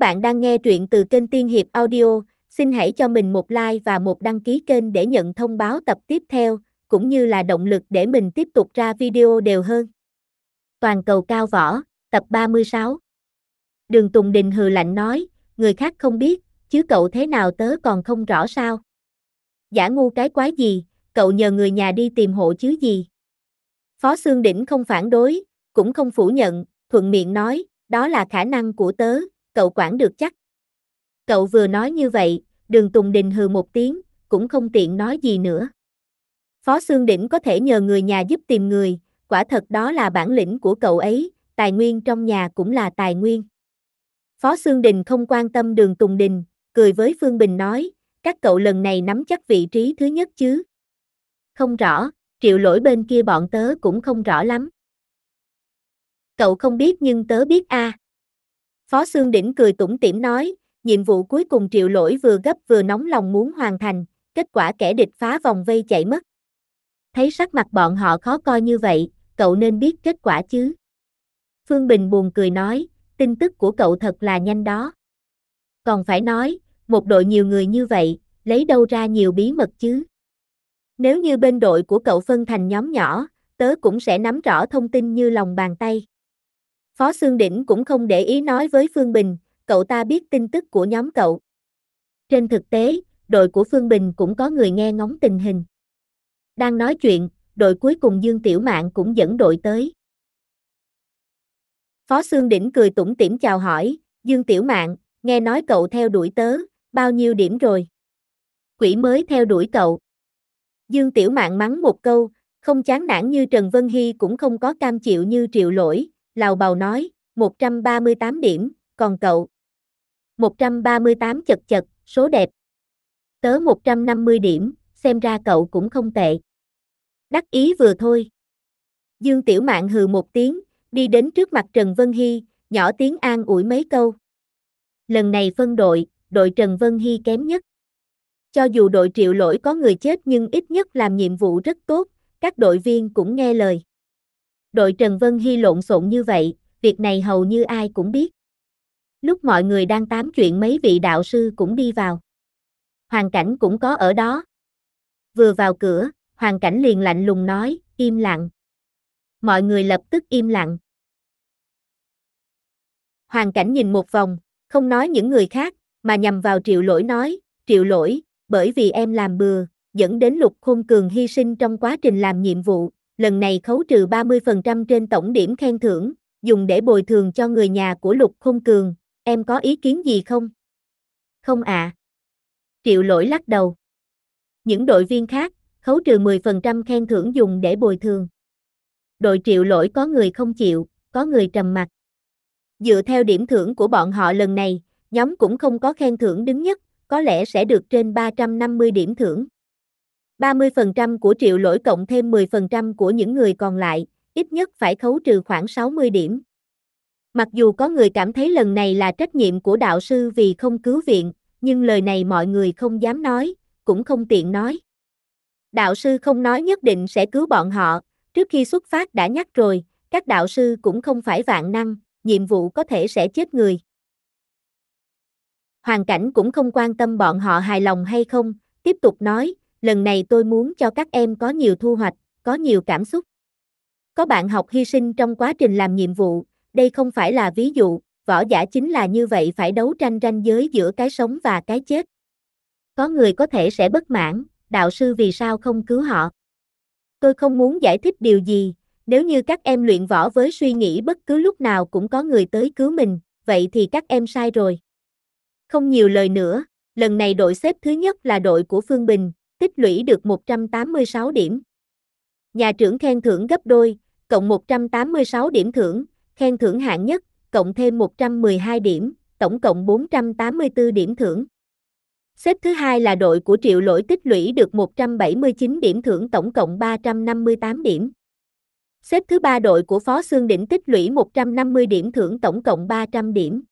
bạn đang nghe truyện từ kênh Tiên Hiệp Audio, xin hãy cho mình một like và một đăng ký kênh để nhận thông báo tập tiếp theo, cũng như là động lực để mình tiếp tục ra video đều hơn. Toàn cầu cao võ, tập 36 Đường Tùng Đình hừ lạnh nói, người khác không biết, chứ cậu thế nào tớ còn không rõ sao. Giả ngu cái quái gì, cậu nhờ người nhà đi tìm hộ chứ gì. Phó Sương Đỉnh không phản đối, cũng không phủ nhận, thuận miệng nói, đó là khả năng của tớ, cậu quản được chắc. Cậu vừa nói như vậy, đường Tùng Đình hừ một tiếng, cũng không tiện nói gì nữa. Phó Xương Đỉnh có thể nhờ người nhà giúp tìm người, quả thật đó là bản lĩnh của cậu ấy, tài nguyên trong nhà cũng là tài nguyên. Phó Xương Đình không quan tâm đường Tùng Đình, cười với Phương Bình nói, các cậu lần này nắm chắc vị trí thứ nhất chứ. Không rõ, triệu lỗi bên kia bọn tớ cũng không rõ lắm. Cậu không biết nhưng tớ biết a. À. Phó Xương Đỉnh cười tủm tỉm nói, nhiệm vụ cuối cùng triệu lỗi vừa gấp vừa nóng lòng muốn hoàn thành, kết quả kẻ địch phá vòng vây chạy mất. Thấy sắc mặt bọn họ khó coi như vậy, cậu nên biết kết quả chứ. Phương Bình buồn cười nói, tin tức của cậu thật là nhanh đó. Còn phải nói, một đội nhiều người như vậy, lấy đâu ra nhiều bí mật chứ. Nếu như bên đội của cậu phân thành nhóm nhỏ, tớ cũng sẽ nắm rõ thông tin như lòng bàn tay. Phó Xương Đỉnh cũng không để ý nói với Phương Bình, cậu ta biết tin tức của nhóm cậu. Trên thực tế, đội của Phương Bình cũng có người nghe ngóng tình hình. Đang nói chuyện, đội cuối cùng Dương Tiểu Mạn cũng dẫn đội tới. Phó Xương Đỉnh cười tủm tỉm chào hỏi, Dương Tiểu Mạn, nghe nói cậu theo đuổi tớ, bao nhiêu điểm rồi? Quỷ mới theo đuổi cậu. Dương Tiểu Mạn mắng một câu, không chán nản như Trần Vân Hy cũng không có cam chịu như triệu lỗi, lào bào nói, 138 điểm, còn cậu? 138 chật chật, số đẹp. Tớ 150 điểm, xem ra cậu cũng không tệ. Đắc ý vừa thôi. Dương Tiểu Mạn hừ một tiếng, đi đến trước mặt Trần Vân Hy, nhỏ tiếng an ủi mấy câu. Lần này phân đội, đội Trần Vân Hy kém nhất. Cho dù đội triệu lỗi có người chết nhưng ít nhất làm nhiệm vụ rất tốt, các đội viên cũng nghe lời đội Trần Vân Hy lộn xộn như vậy, việc này hầu như ai cũng biết. Lúc mọi người đang tám chuyện mấy vị đạo sư cũng đi vào. Hoàng cảnh cũng có ở đó. Vừa vào cửa, hoàng cảnh liền lạnh lùng nói, im lặng. Mọi người lập tức im lặng. Hoàng cảnh nhìn một vòng, không nói những người khác, mà nhằm vào triệu lỗi nói, triệu lỗi, bởi vì em làm bừa, dẫn đến lục khôn cường hy sinh trong quá trình làm nhiệm vụ, lần này khấu trừ 30% trên tổng điểm khen thưởng, dùng để bồi thường cho người nhà của Lục Khôn Cường, em có ý kiến gì không? Không ạ. À. Triệu lỗi lắc đầu. Những đội viên khác, khấu trừ 10% khen thưởng dùng để bồi thường. Đội triệu lỗi có người không chịu, có người trầm mặc. Dựa theo điểm thưởng của bọn họ lần này, nhóm cũng không có khen thưởng đứng nhất, có lẽ sẽ được trên 350 điểm thưởng. 30% của triệu lỗi cộng thêm 10% của những người còn lại, ít nhất phải khấu trừ khoảng 60 điểm. Mặc dù có người cảm thấy lần này là trách nhiệm của đạo sư vì không cứu viện, nhưng lời này mọi người không dám nói, cũng không tiện nói. Đạo sư không nói nhất định sẽ cứu bọn họ, trước khi xuất phát đã nhắc rồi, các đạo sư cũng không phải vạn năng, nhiệm vụ có thể sẽ chết người. Hoàn cảnh cũng không quan tâm bọn họ hài lòng hay không, tiếp tục nói, lần này tôi muốn cho các em có nhiều thu hoạch, có nhiều cảm xúc. Có bạn học hy sinh trong quá trình làm nhiệm vụ, đây không phải là ví dụ, võ giả chính là như vậy phải đấu tranh ranh giới giữa cái sống và cái chết. Có người có thể sẽ bất mãn, đạo sư vì sao không cứu họ? Tôi không muốn giải thích điều gì, nếu như các em luyện võ với suy nghĩ bất cứ lúc nào cũng có người tới cứu mình, vậy thì các em sai rồi. Không nhiều lời nữa, lần này đội xếp thứ nhất là đội của Phương Bình, tích lũy được 186 điểm. Nhà trưởng khen thưởng gấp đôi, cộng 186 điểm thưởng, khen thưởng hạng nhất, cộng thêm 112 điểm, tổng cộng 484 điểm thưởng. Xếp thứ hai là đội của Triệu Lỗi tích lũy được 179 điểm thưởng tổng cộng 358 điểm. Xếp thứ ba đội của Phó Xương Đỉnh tích lũy 150 điểm thưởng tổng cộng 300 điểm.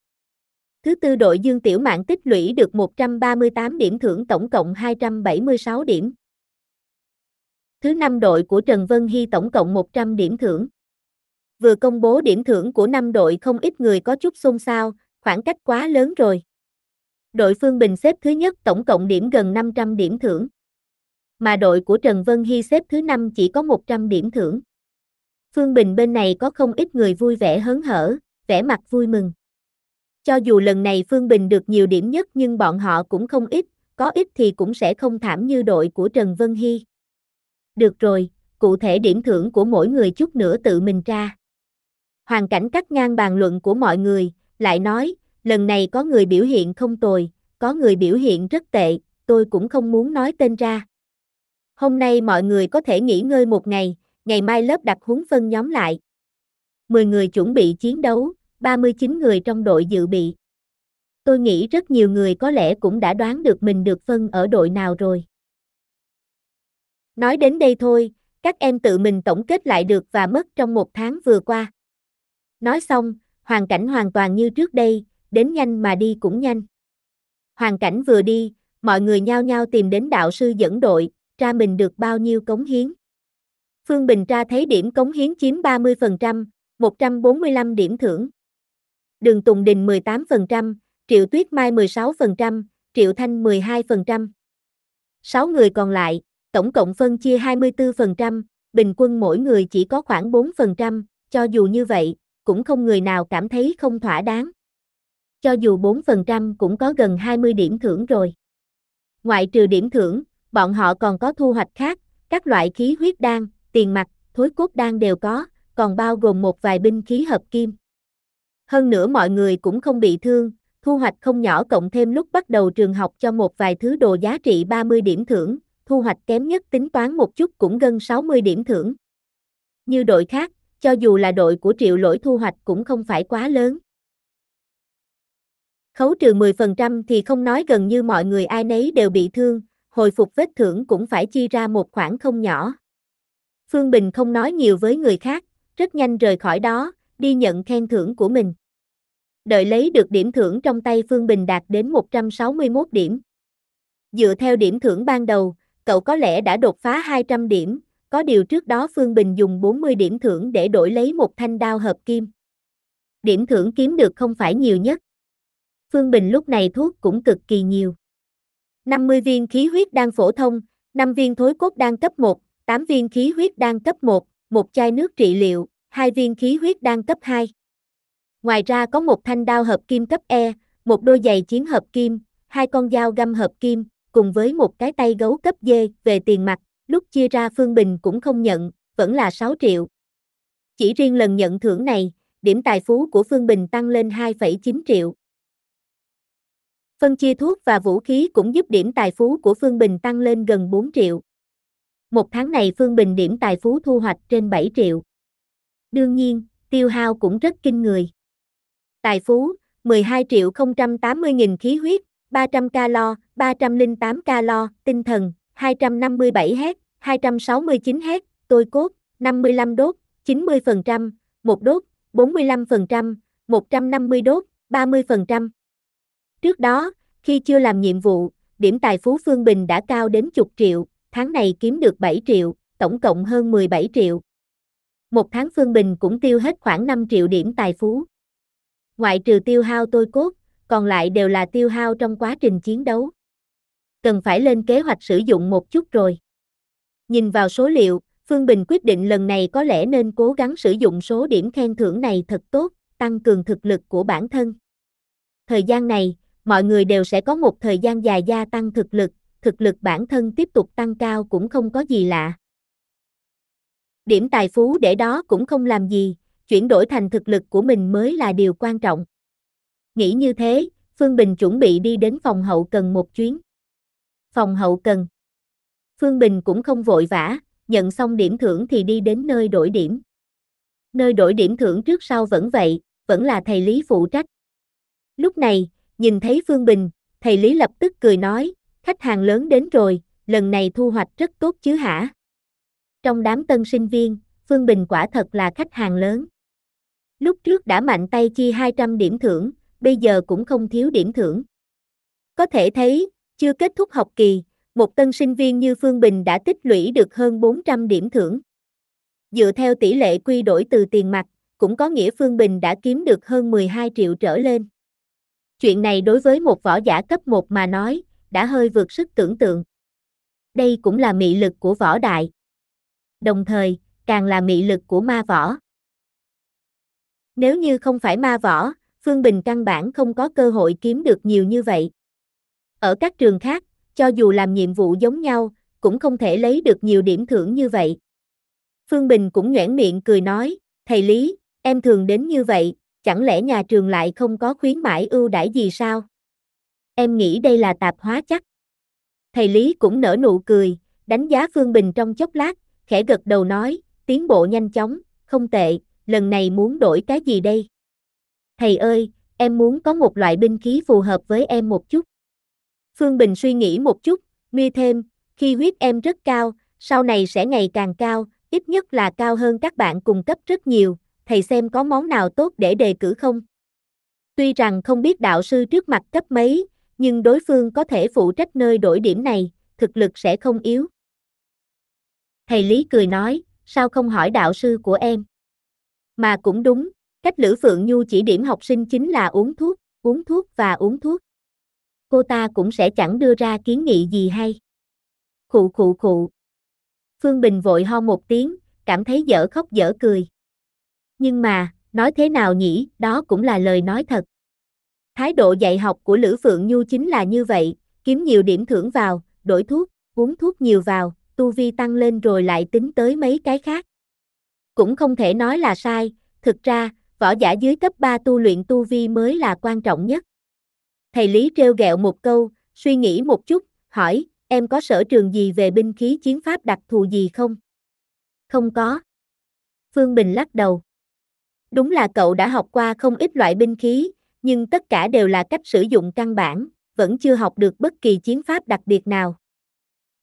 Thứ tư đội Dương Tiểu Mạn tích lũy được 138 điểm thưởng tổng cộng 276 điểm. Thứ năm đội của Trần Vân Hy tổng cộng 100 điểm thưởng. Vừa công bố điểm thưởng của năm đội không ít người có chút xôn xao, khoảng cách quá lớn rồi. Đội Phương Bình xếp thứ nhất tổng cộng điểm gần 500 điểm thưởng. Mà đội của Trần Vân Hy xếp thứ năm chỉ có 100 điểm thưởng. Phương Bình bên này có không ít người vui vẻ hớn hở, vẻ mặt vui mừng cho dù lần này Phương Bình được nhiều điểm nhất nhưng bọn họ cũng không ít, có ít thì cũng sẽ không thảm như đội của Trần Vân Hy. Được rồi, cụ thể điểm thưởng của mỗi người chút nữa tự mình tra. Hoàn cảnh cắt ngang bàn luận của mọi người, lại nói, lần này có người biểu hiện không tồi, có người biểu hiện rất tệ, tôi cũng không muốn nói tên ra. Hôm nay mọi người có thể nghỉ ngơi một ngày, ngày mai lớp đặt huấn phân nhóm lại. 10 người chuẩn bị chiến đấu, 39 người trong đội dự bị. Tôi nghĩ rất nhiều người có lẽ cũng đã đoán được mình được phân ở đội nào rồi. Nói đến đây thôi, các em tự mình tổng kết lại được và mất trong một tháng vừa qua. Nói xong, hoàn cảnh hoàn toàn như trước đây, đến nhanh mà đi cũng nhanh. Hoàn cảnh vừa đi, mọi người nhao nhao tìm đến đạo sư dẫn đội, tra mình được bao nhiêu cống hiến. Phương Bình tra thấy điểm cống hiến chiếm 30%, 145 điểm thưởng. Đường Tùng Đình 18%, Triệu Tuyết Mai 16%, Triệu Thanh 12%. 6 người còn lại, tổng cộng phân chia 24%, bình quân mỗi người chỉ có khoảng 4%, cho dù như vậy, cũng không người nào cảm thấy không thỏa đáng. Cho dù 4% cũng có gần 20 điểm thưởng rồi. Ngoại trừ điểm thưởng, bọn họ còn có thu hoạch khác, các loại khí huyết đan, tiền mặt, thối cốt đan đều có, còn bao gồm một vài binh khí hợp kim. Hơn nữa mọi người cũng không bị thương, thu hoạch không nhỏ cộng thêm lúc bắt đầu trường học cho một vài thứ đồ giá trị 30 điểm thưởng, thu hoạch kém nhất tính toán một chút cũng gần 60 điểm thưởng. Như đội khác, cho dù là đội của triệu lỗi thu hoạch cũng không phải quá lớn. Khấu trừ 10% thì không nói gần như mọi người ai nấy đều bị thương, hồi phục vết thưởng cũng phải chi ra một khoản không nhỏ. Phương Bình không nói nhiều với người khác, rất nhanh rời khỏi đó, đi nhận khen thưởng của mình. Đợi lấy được điểm thưởng trong tay Phương Bình đạt đến 161 điểm. Dựa theo điểm thưởng ban đầu, cậu có lẽ đã đột phá 200 điểm, có điều trước đó Phương Bình dùng 40 điểm thưởng để đổi lấy một thanh đao hợp kim. Điểm thưởng kiếm được không phải nhiều nhất. Phương Bình lúc này thuốc cũng cực kỳ nhiều. 50 viên khí huyết đang phổ thông, 5 viên thối cốt đang cấp 1, 8 viên khí huyết đang cấp 1, một chai nước trị liệu, hai viên khí huyết đan cấp 2. Ngoài ra có một thanh đao hợp kim cấp E, một đôi giày chiến hợp kim, hai con dao găm hợp kim, cùng với một cái tay gấu cấp D về tiền mặt, lúc chia ra Phương Bình cũng không nhận, vẫn là 6 triệu. Chỉ riêng lần nhận thưởng này, điểm tài phú của Phương Bình tăng lên 2,9 triệu. Phân chia thuốc và vũ khí cũng giúp điểm tài phú của Phương Bình tăng lên gần 4 triệu. Một tháng này Phương Bình điểm tài phú thu hoạch trên 7 triệu đương nhiên, tiêu hao cũng rất kinh người. Tài phú, 12 triệu 080 nghìn khí huyết, 300 calo, 308 calo, tinh thần, 257 hét, 269 hét, tôi cốt, 55 đốt, 90%, 1 đốt, 45%, 150 đốt, 30%. Trước đó, khi chưa làm nhiệm vụ, điểm tài phú Phương Bình đã cao đến chục triệu, tháng này kiếm được 7 triệu, tổng cộng hơn 17 triệu một tháng Phương Bình cũng tiêu hết khoảng 5 triệu điểm tài phú. Ngoại trừ tiêu hao tôi cốt, còn lại đều là tiêu hao trong quá trình chiến đấu. Cần phải lên kế hoạch sử dụng một chút rồi. Nhìn vào số liệu, Phương Bình quyết định lần này có lẽ nên cố gắng sử dụng số điểm khen thưởng này thật tốt, tăng cường thực lực của bản thân. Thời gian này, mọi người đều sẽ có một thời gian dài gia tăng thực lực, thực lực bản thân tiếp tục tăng cao cũng không có gì lạ. Điểm tài phú để đó cũng không làm gì, chuyển đổi thành thực lực của mình mới là điều quan trọng. Nghĩ như thế, Phương Bình chuẩn bị đi đến phòng hậu cần một chuyến. Phòng hậu cần. Phương Bình cũng không vội vã, nhận xong điểm thưởng thì đi đến nơi đổi điểm. Nơi đổi điểm thưởng trước sau vẫn vậy, vẫn là thầy Lý phụ trách. Lúc này, nhìn thấy Phương Bình, thầy Lý lập tức cười nói, khách hàng lớn đến rồi, lần này thu hoạch rất tốt chứ hả? Trong đám tân sinh viên, Phương Bình quả thật là khách hàng lớn. Lúc trước đã mạnh tay chi 200 điểm thưởng, bây giờ cũng không thiếu điểm thưởng. Có thể thấy, chưa kết thúc học kỳ, một tân sinh viên như Phương Bình đã tích lũy được hơn 400 điểm thưởng. Dựa theo tỷ lệ quy đổi từ tiền mặt, cũng có nghĩa Phương Bình đã kiếm được hơn 12 triệu trở lên. Chuyện này đối với một võ giả cấp 1 mà nói, đã hơi vượt sức tưởng tượng. Đây cũng là mị lực của võ đại đồng thời, càng là mị lực của ma võ. Nếu như không phải ma võ, Phương Bình căn bản không có cơ hội kiếm được nhiều như vậy. Ở các trường khác, cho dù làm nhiệm vụ giống nhau, cũng không thể lấy được nhiều điểm thưởng như vậy. Phương Bình cũng nhoẻn miệng cười nói, thầy Lý, em thường đến như vậy, chẳng lẽ nhà trường lại không có khuyến mãi ưu đãi gì sao? Em nghĩ đây là tạp hóa chắc. Thầy Lý cũng nở nụ cười, đánh giá Phương Bình trong chốc lát, khẽ gật đầu nói, tiến bộ nhanh chóng, không tệ, lần này muốn đổi cái gì đây? Thầy ơi, em muốn có một loại binh khí phù hợp với em một chút. Phương Bình suy nghĩ một chút, nguy thêm, khi huyết em rất cao, sau này sẽ ngày càng cao, ít nhất là cao hơn các bạn cùng cấp rất nhiều, thầy xem có món nào tốt để đề cử không? Tuy rằng không biết đạo sư trước mặt cấp mấy, nhưng đối phương có thể phụ trách nơi đổi điểm này, thực lực sẽ không yếu. Thầy Lý cười nói, sao không hỏi đạo sư của em? Mà cũng đúng, cách Lữ Phượng Nhu chỉ điểm học sinh chính là uống thuốc, uống thuốc và uống thuốc. Cô ta cũng sẽ chẳng đưa ra kiến nghị gì hay. Khụ khụ khụ. Phương Bình vội ho một tiếng, cảm thấy dở khóc dở cười. Nhưng mà, nói thế nào nhỉ, đó cũng là lời nói thật. Thái độ dạy học của Lữ Phượng Nhu chính là như vậy, kiếm nhiều điểm thưởng vào, đổi thuốc, uống thuốc nhiều vào, tu vi tăng lên rồi lại tính tới mấy cái khác. Cũng không thể nói là sai, thực ra, võ giả dưới cấp 3 tu luyện tu vi mới là quan trọng nhất. Thầy Lý trêu ghẹo một câu, suy nghĩ một chút, hỏi, em có sở trường gì về binh khí chiến pháp đặc thù gì không? Không có. Phương Bình lắc đầu. Đúng là cậu đã học qua không ít loại binh khí, nhưng tất cả đều là cách sử dụng căn bản, vẫn chưa học được bất kỳ chiến pháp đặc biệt nào.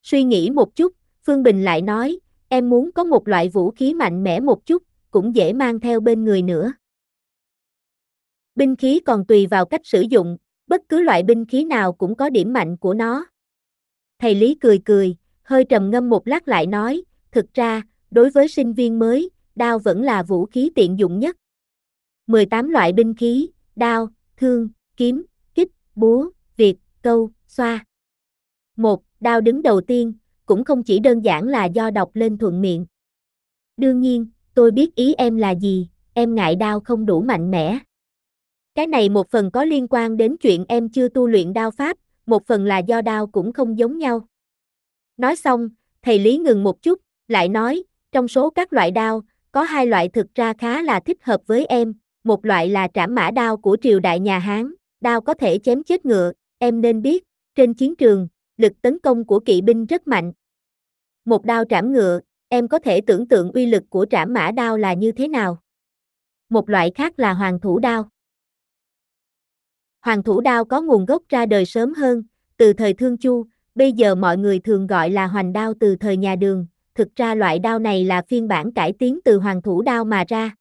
Suy nghĩ một chút, Phương Bình lại nói, em muốn có một loại vũ khí mạnh mẽ một chút, cũng dễ mang theo bên người nữa. Binh khí còn tùy vào cách sử dụng, bất cứ loại binh khí nào cũng có điểm mạnh của nó. Thầy Lý cười cười, hơi trầm ngâm một lát lại nói, thực ra, đối với sinh viên mới, đao vẫn là vũ khí tiện dụng nhất. 18 loại binh khí, đao, thương, kiếm, kích, búa, việt, câu, xoa. 1. Đao đứng đầu tiên, cũng không chỉ đơn giản là do đọc lên thuận miệng. Đương nhiên, tôi biết ý em là gì, em ngại đao không đủ mạnh mẽ. Cái này một phần có liên quan đến chuyện em chưa tu luyện đao pháp, một phần là do đao cũng không giống nhau. Nói xong, thầy Lý ngừng một chút, lại nói, trong số các loại đao, có hai loại thực ra khá là thích hợp với em, một loại là trảm mã đao của triều đại nhà Hán, đao có thể chém chết ngựa, em nên biết, trên chiến trường, lực tấn công của kỵ binh rất mạnh. Một đao trảm ngựa, em có thể tưởng tượng uy lực của trảm mã đao là như thế nào. Một loại khác là hoàng thủ đao. Hoàng thủ đao có nguồn gốc ra đời sớm hơn, từ thời Thương Chu, bây giờ mọi người thường gọi là hoàng đao từ thời nhà đường, thực ra loại đao này là phiên bản cải tiến từ hoàng thủ đao mà ra.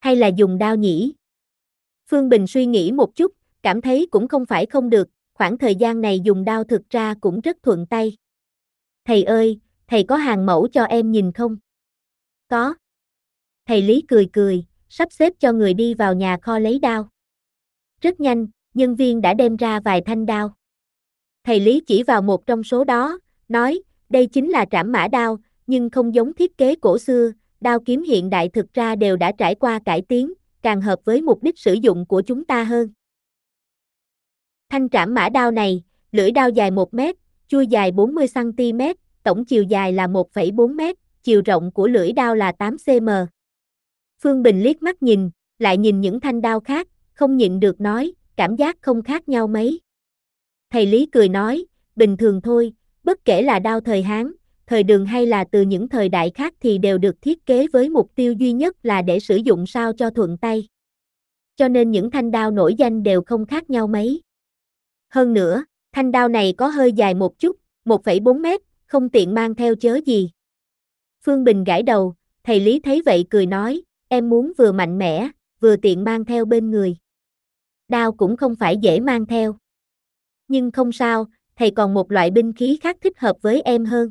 Hay là dùng đao nhỉ? Phương Bình suy nghĩ một chút, cảm thấy cũng không phải không được, khoảng thời gian này dùng đao thực ra cũng rất thuận tay. Thầy ơi, thầy có hàng mẫu cho em nhìn không? Có. Thầy Lý cười cười, sắp xếp cho người đi vào nhà kho lấy đao. Rất nhanh, nhân viên đã đem ra vài thanh đao. Thầy Lý chỉ vào một trong số đó, nói, đây chính là trảm mã đao, nhưng không giống thiết kế cổ xưa, đao kiếm hiện đại thực ra đều đã trải qua cải tiến, càng hợp với mục đích sử dụng của chúng ta hơn. Thanh trảm mã đao này, lưỡi đao dài 1 mét, chui dài 40cm, tổng chiều dài là 1,4 mét, chiều rộng của lưỡi đao là 8cm. Phương Bình liếc mắt nhìn, lại nhìn những thanh đao khác, không nhịn được nói, cảm giác không khác nhau mấy. Thầy Lý cười nói, bình thường thôi, bất kể là đao thời Hán, thời đường hay là từ những thời đại khác thì đều được thiết kế với mục tiêu duy nhất là để sử dụng sao cho thuận tay. Cho nên những thanh đao nổi danh đều không khác nhau mấy. Hơn nữa, thanh đao này có hơi dài một chút, 1,4 mét, không tiện mang theo chớ gì. Phương Bình gãi đầu, thầy Lý thấy vậy cười nói, em muốn vừa mạnh mẽ, vừa tiện mang theo bên người. Đao cũng không phải dễ mang theo. Nhưng không sao, thầy còn một loại binh khí khác thích hợp với em hơn.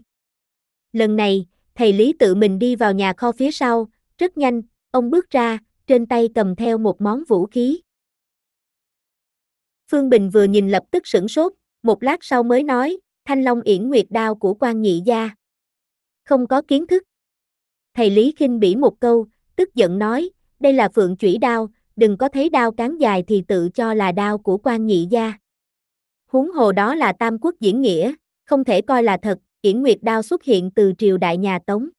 Lần này, thầy Lý tự mình đi vào nhà kho phía sau, rất nhanh, ông bước ra, trên tay cầm theo một món vũ khí. Phương Bình vừa nhìn lập tức sửng sốt, một lát sau mới nói, thanh long yển nguyệt đao của quan nhị gia. Không có kiến thức. Thầy Lý khinh bỉ một câu, tức giận nói, đây là phượng chủy đao, đừng có thấy đao cán dài thì tự cho là đao của quan nhị gia. Huống hồ đó là tam quốc diễn nghĩa, không thể coi là thật, yển nguyệt đao xuất hiện từ triều đại nhà Tống.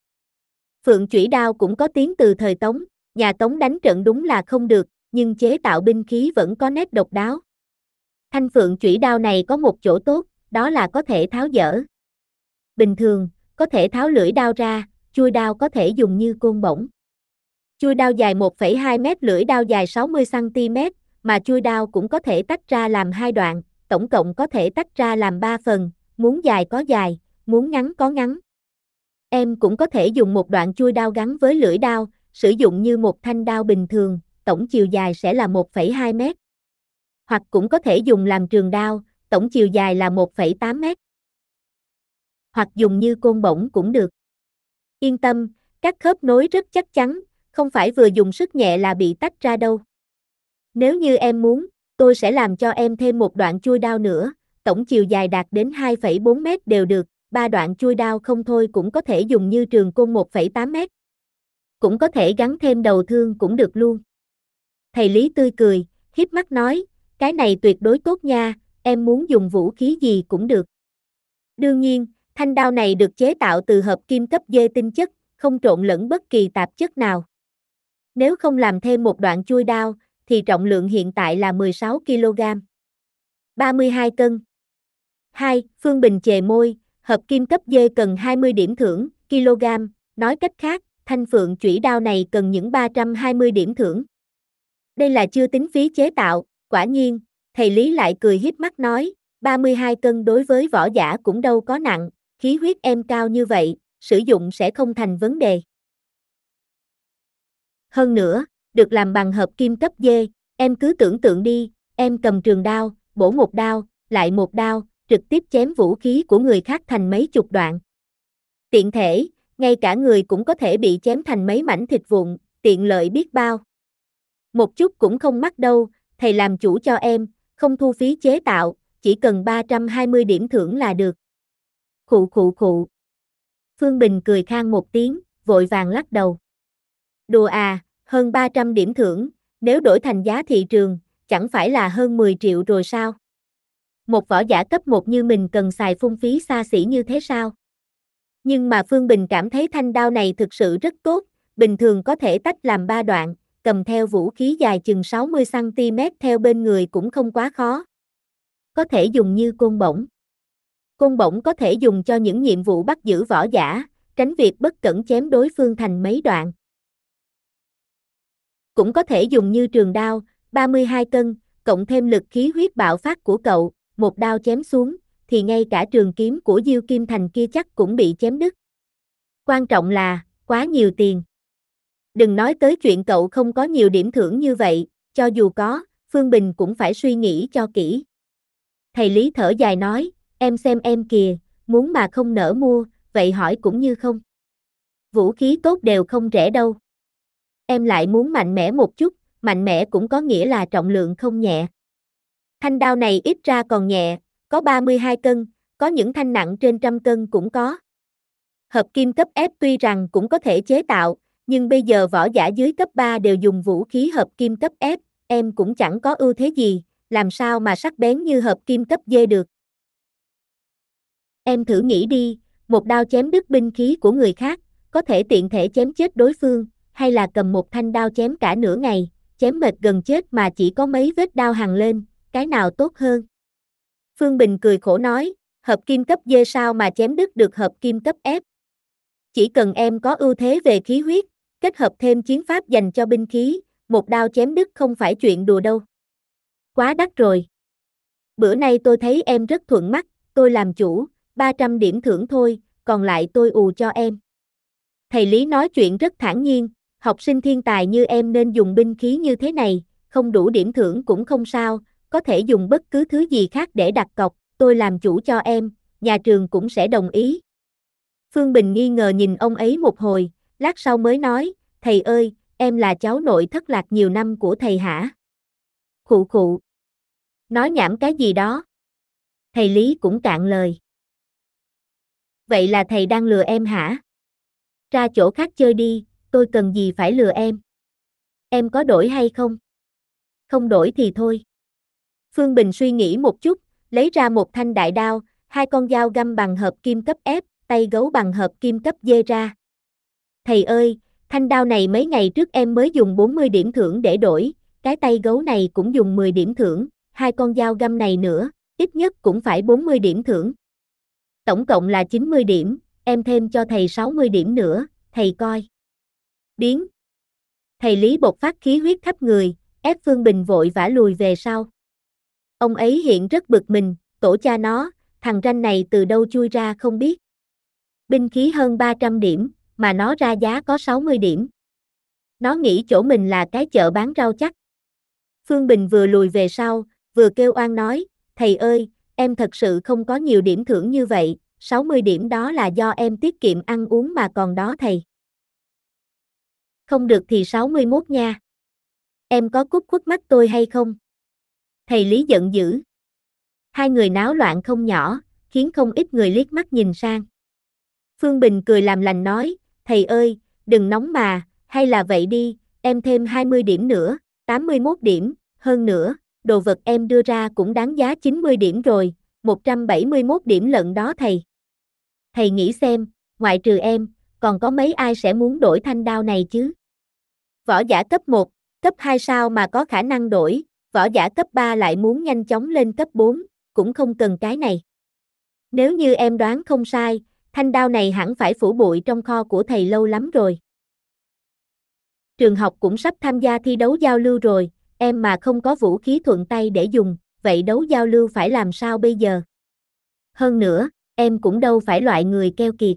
Phượng chủy đao cũng có tiếng từ thời Tống, nhà Tống đánh trận đúng là không được, nhưng chế tạo binh khí vẫn có nét độc đáo. Thanh phượng chủy đao này có một chỗ tốt, đó là có thể tháo dỡ. Bình thường, có thể tháo lưỡi đao ra, chui đao có thể dùng như côn bổng. Chui đao dài 1,2 m, lưỡi đao dài 60 cm, mà chui đao cũng có thể tách ra làm hai đoạn, tổng cộng có thể tách ra làm 3 phần, muốn dài có dài, muốn ngắn có ngắn. Em cũng có thể dùng một đoạn chui đao gắn với lưỡi đao, sử dụng như một thanh đao bình thường, tổng chiều dài sẽ là 1,2 m hoặc cũng có thể dùng làm trường đao, tổng chiều dài là 1,8 mét. Hoặc dùng như côn bổng cũng được. Yên tâm, các khớp nối rất chắc chắn, không phải vừa dùng sức nhẹ là bị tách ra đâu. Nếu như em muốn, tôi sẽ làm cho em thêm một đoạn chui đao nữa, tổng chiều dài đạt đến 2,4 mét đều được, ba đoạn chui đao không thôi cũng có thể dùng như trường côn 1,8 mét. Cũng có thể gắn thêm đầu thương cũng được luôn. Thầy Lý tươi cười, hiếp mắt nói, cái này tuyệt đối tốt nha, em muốn dùng vũ khí gì cũng được. Đương nhiên, thanh đao này được chế tạo từ hợp kim cấp dê tinh chất, không trộn lẫn bất kỳ tạp chất nào. Nếu không làm thêm một đoạn chui đao, thì trọng lượng hiện tại là 16 kg. 32 cân. 2. Phương Bình chề môi, hợp kim cấp dê cần 20 điểm thưởng, kg, nói cách khác, thanh phượng chủy đao này cần những 320 điểm thưởng. Đây là chưa tính phí chế tạo, Quả nhiên, thầy Lý lại cười híp mắt nói, 32 cân đối với võ giả cũng đâu có nặng, khí huyết em cao như vậy, sử dụng sẽ không thành vấn đề. Hơn nữa, được làm bằng hợp kim cấp dê, em cứ tưởng tượng đi, em cầm trường đao, bổ một đao, lại một đao, trực tiếp chém vũ khí của người khác thành mấy chục đoạn. Tiện thể, ngay cả người cũng có thể bị chém thành mấy mảnh thịt vụn, tiện lợi biết bao. Một chút cũng không mắc đâu, thầy làm chủ cho em, không thu phí chế tạo, chỉ cần 320 điểm thưởng là được. Khụ khụ khụ. Phương Bình cười khang một tiếng, vội vàng lắc đầu. Đùa à, hơn 300 điểm thưởng, nếu đổi thành giá thị trường, chẳng phải là hơn 10 triệu rồi sao? Một võ giả cấp một như mình cần xài phung phí xa xỉ như thế sao? Nhưng mà Phương Bình cảm thấy thanh đao này thực sự rất tốt, bình thường có thể tách làm ba đoạn, cầm theo vũ khí dài chừng 60cm theo bên người cũng không quá khó. Có thể dùng như côn bổng. Côn bổng có thể dùng cho những nhiệm vụ bắt giữ võ giả, tránh việc bất cẩn chém đối phương thành mấy đoạn. Cũng có thể dùng như trường đao, 32 cân, cộng thêm lực khí huyết bạo phát của cậu, một đao chém xuống, thì ngay cả trường kiếm của Diêu Kim Thành kia chắc cũng bị chém đứt. Quan trọng là, quá nhiều tiền. Đừng nói tới chuyện cậu không có nhiều điểm thưởng như vậy, cho dù có, Phương Bình cũng phải suy nghĩ cho kỹ. Thầy Lý thở dài nói, em xem em kìa, muốn mà không nỡ mua, vậy hỏi cũng như không. Vũ khí tốt đều không rẻ đâu. Em lại muốn mạnh mẽ một chút, mạnh mẽ cũng có nghĩa là trọng lượng không nhẹ. Thanh đao này ít ra còn nhẹ, có 32 cân, có những thanh nặng trên trăm cân cũng có. Hợp kim cấp F tuy rằng cũng có thể chế tạo, nhưng bây giờ võ giả dưới cấp 3 đều dùng vũ khí hợp kim cấp F, em cũng chẳng có ưu thế gì, làm sao mà sắc bén như hợp kim cấp D được. Em thử nghĩ đi, một đao chém đứt binh khí của người khác, có thể tiện thể chém chết đối phương, hay là cầm một thanh đao chém cả nửa ngày, chém mệt gần chết mà chỉ có mấy vết đao hằng lên, cái nào tốt hơn? Phương Bình cười khổ nói, hợp kim cấp D sao mà chém đứt được hợp kim cấp F? Chỉ cần em có ưu thế về khí huyết, kết hợp thêm chiến pháp dành cho binh khí, một đao chém đứt không phải chuyện đùa đâu. Quá đắt rồi. Bữa nay tôi thấy em rất thuận mắt, tôi làm chủ, 300 điểm thưởng thôi, còn lại tôi ù cho em. Thầy Lý nói chuyện rất thản nhiên, học sinh thiên tài như em nên dùng binh khí như thế này, không đủ điểm thưởng cũng không sao, có thể dùng bất cứ thứ gì khác để đặt cọc, tôi làm chủ cho em, nhà trường cũng sẽ đồng ý. Phương Bình nghi ngờ nhìn ông ấy một hồi, Lát sau mới nói, thầy ơi, em là cháu nội thất lạc nhiều năm của thầy hả? Khụ khụ. Nói nhảm cái gì đó? Thầy Lý cũng cạn lời. Vậy là thầy đang lừa em hả? Ra chỗ khác chơi đi, tôi cần gì phải lừa em? Em có đổi hay không? Không đổi thì thôi. Phương Bình suy nghĩ một chút, lấy ra một thanh đại đao, hai con dao găm bằng hợp kim cấp F, tay gấu bằng hợp kim cấp D ra. Thầy ơi, thanh đao này mấy ngày trước em mới dùng 40 điểm thưởng để đổi, cái tay gấu này cũng dùng 10 điểm thưởng, hai con dao găm này nữa, ít nhất cũng phải 40 điểm thưởng. Tổng cộng là 90 điểm, em thêm cho thầy 60 điểm nữa, thầy coi. Biến. Thầy Lý bộc phát khí huyết khắp người, ép Phương Bình vội vã lùi về sau. Ông ấy hiện rất bực mình, tổ cha nó, thằng ranh này từ đâu chui ra không biết. Binh khí hơn 300 điểm, mà nó ra giá có 60 điểm. Nó nghĩ chỗ mình là cái chợ bán rau chắc. Phương Bình vừa lùi về sau, vừa kêu oan nói, thầy ơi, em thật sự không có nhiều điểm thưởng như vậy, 60 điểm đó là do em tiết kiệm ăn uống mà còn đó thầy. Không được thì 61 nha. Em có cút khuất mắt tôi hay không? Thầy Lý giận dữ. Hai người náo loạn không nhỏ, khiến không ít người liếc mắt nhìn sang. Phương Bình cười làm lành nói, thầy ơi, đừng nóng mà, hay là vậy đi, em thêm 20 điểm nữa, 81 điểm, hơn nữa, đồ vật em đưa ra cũng đáng giá 90 điểm rồi, 171 điểm lận đó thầy. Thầy nghĩ xem, ngoại trừ em, còn có mấy ai sẽ muốn đổi thanh đao này chứ? Võ giả cấp 1, cấp 2 sao mà có khả năng đổi, võ giả cấp 3 lại muốn nhanh chóng lên cấp 4, cũng không cần cái này. Nếu như em đoán không sai, Thanh đao này hẳn phải phủ bụi trong kho của thầy lâu lắm rồi. Trường học cũng sắp tham gia thi đấu giao lưu rồi, em mà không có vũ khí thuận tay để dùng, vậy đấu giao lưu phải làm sao bây giờ? Hơn nữa, em cũng đâu phải loại người keo kiệt.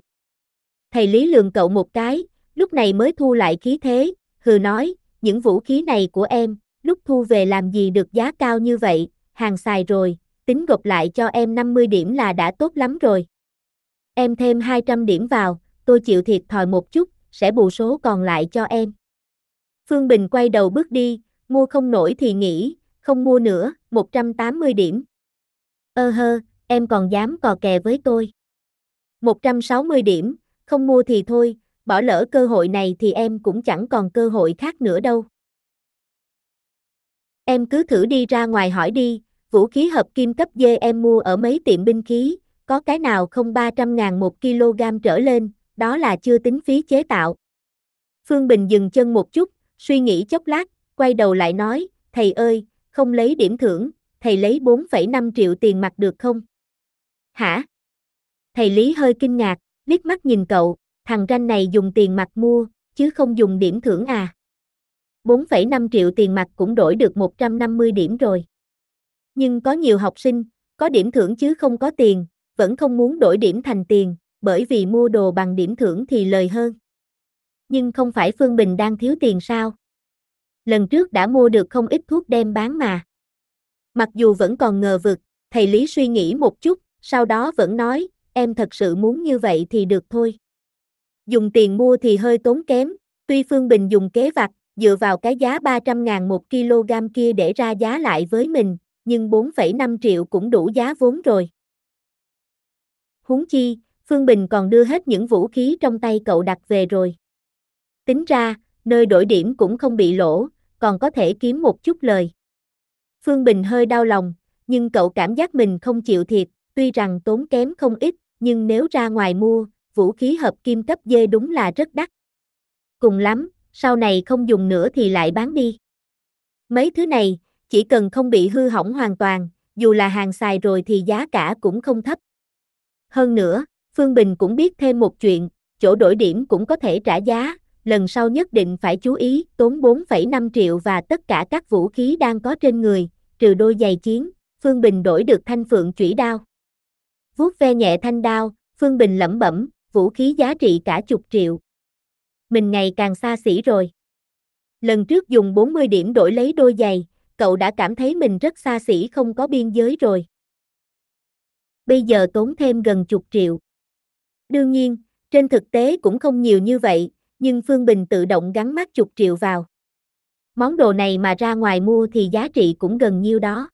Thầy Lý lường cậu một cái, lúc này mới thu lại khí thế, hừ nói, những vũ khí này của em, lúc thu về làm gì được giá cao như vậy, hàng xài rồi, tính gộp lại cho em 50 điểm là đã tốt lắm rồi. Em thêm 200 điểm vào, tôi chịu thiệt thòi một chút, sẽ bù số còn lại cho em. Phương Bình quay đầu bước đi, mua không nổi thì nghỉ, không mua nữa, 180 điểm. Ơ ờ hơ, em còn dám cò kè với tôi. 160 điểm, không mua thì thôi, bỏ lỡ cơ hội này thì em cũng chẳng còn cơ hội khác nữa đâu. Em cứ thử đi ra ngoài hỏi đi, vũ khí hợp kim cấp dê em mua ở mấy tiệm binh khí, có cái nào không 300 ngàn một kg trở lên, đó là chưa tính phí chế tạo. Phương Bình dừng chân một chút, suy nghĩ chốc lát, quay đầu lại nói, thầy ơi, không lấy điểm thưởng, thầy lấy 4,5 triệu tiền mặt được không? Hả? Thầy Lý hơi kinh ngạc, liếc mắt nhìn cậu, thằng ranh này dùng tiền mặt mua, chứ không dùng điểm thưởng à. 4,5 triệu tiền mặt cũng đổi được 150 điểm rồi. Nhưng có nhiều học sinh, có điểm thưởng chứ không có tiền, vẫn không muốn đổi điểm thành tiền, bởi vì mua đồ bằng điểm thưởng thì lời hơn. Nhưng không phải Phương Bình đang thiếu tiền sao? Lần trước đã mua được không ít thuốc đem bán mà. Mặc dù vẫn còn ngờ vực, thầy Lý suy nghĩ một chút, sau đó vẫn nói, em thật sự muốn như vậy thì được thôi. Dùng tiền mua thì hơi tốn kém, tuy Phương Bình dùng kế vặt, dựa vào cái giá 300.000 một kg kia để ra giá lại với mình, nhưng 4,5 triệu cũng đủ giá vốn rồi huống chi, Phương Bình còn đưa hết những vũ khí trong tay cậu đặt về rồi. Tính ra, nơi đổi điểm cũng không bị lỗ, còn có thể kiếm một chút lời. Phương Bình hơi đau lòng, nhưng cậu cảm giác mình không chịu thiệt, tuy rằng tốn kém không ít, nhưng nếu ra ngoài mua, vũ khí hợp kim cấp dê đúng là rất đắt. Cùng lắm, sau này không dùng nữa thì lại bán đi. Mấy thứ này, chỉ cần không bị hư hỏng hoàn toàn, dù là hàng xài rồi thì giá cả cũng không thấp. Hơn nữa, Phương Bình cũng biết thêm một chuyện, chỗ đổi điểm cũng có thể trả giá, lần sau nhất định phải chú ý tốn 4,5 triệu và tất cả các vũ khí đang có trên người, trừ đôi giày chiến, Phương Bình đổi được thanh phượng chủy đao. Vuốt ve nhẹ thanh đao, Phương Bình lẩm bẩm, vũ khí giá trị cả chục triệu. Mình ngày càng xa xỉ rồi. Lần trước dùng 40 điểm đổi lấy đôi giày, cậu đã cảm thấy mình rất xa xỉ không có biên giới rồi bây giờ tốn thêm gần chục triệu. Đương nhiên, trên thực tế cũng không nhiều như vậy, nhưng Phương Bình tự động gắn mắt chục triệu vào. Món đồ này mà ra ngoài mua thì giá trị cũng gần nhiêu đó.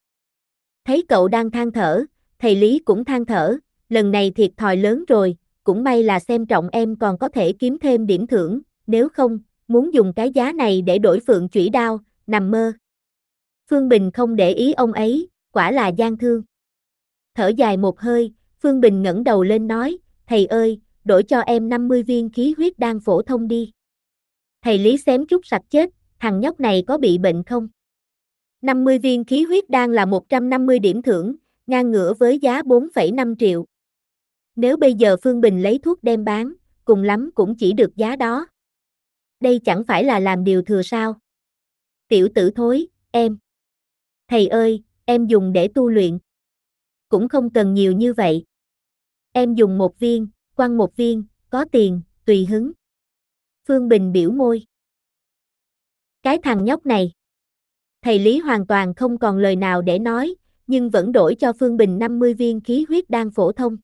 Thấy cậu đang than thở, thầy Lý cũng than thở, lần này thiệt thòi lớn rồi, cũng may là xem trọng em còn có thể kiếm thêm điểm thưởng, nếu không, muốn dùng cái giá này để đổi phượng chủy đao, nằm mơ. Phương Bình không để ý ông ấy, quả là gian thương thở dài một hơi, Phương Bình ngẩng đầu lên nói, thầy ơi, đổi cho em 50 viên khí huyết đan phổ thông đi. Thầy Lý xém chút sạch chết, thằng nhóc này có bị bệnh không? 50 viên khí huyết đan là 150 điểm thưởng, ngang ngửa với giá 4,5 triệu. Nếu bây giờ Phương Bình lấy thuốc đem bán, cùng lắm cũng chỉ được giá đó. Đây chẳng phải là làm điều thừa sao? Tiểu tử thối, em. Thầy ơi, em dùng để tu luyện cũng không cần nhiều như vậy. Em dùng một viên, quăng một viên, có tiền, tùy hứng. Phương Bình biểu môi. Cái thằng nhóc này. Thầy Lý hoàn toàn không còn lời nào để nói, nhưng vẫn đổi cho Phương Bình 50 viên khí huyết đan phổ thông.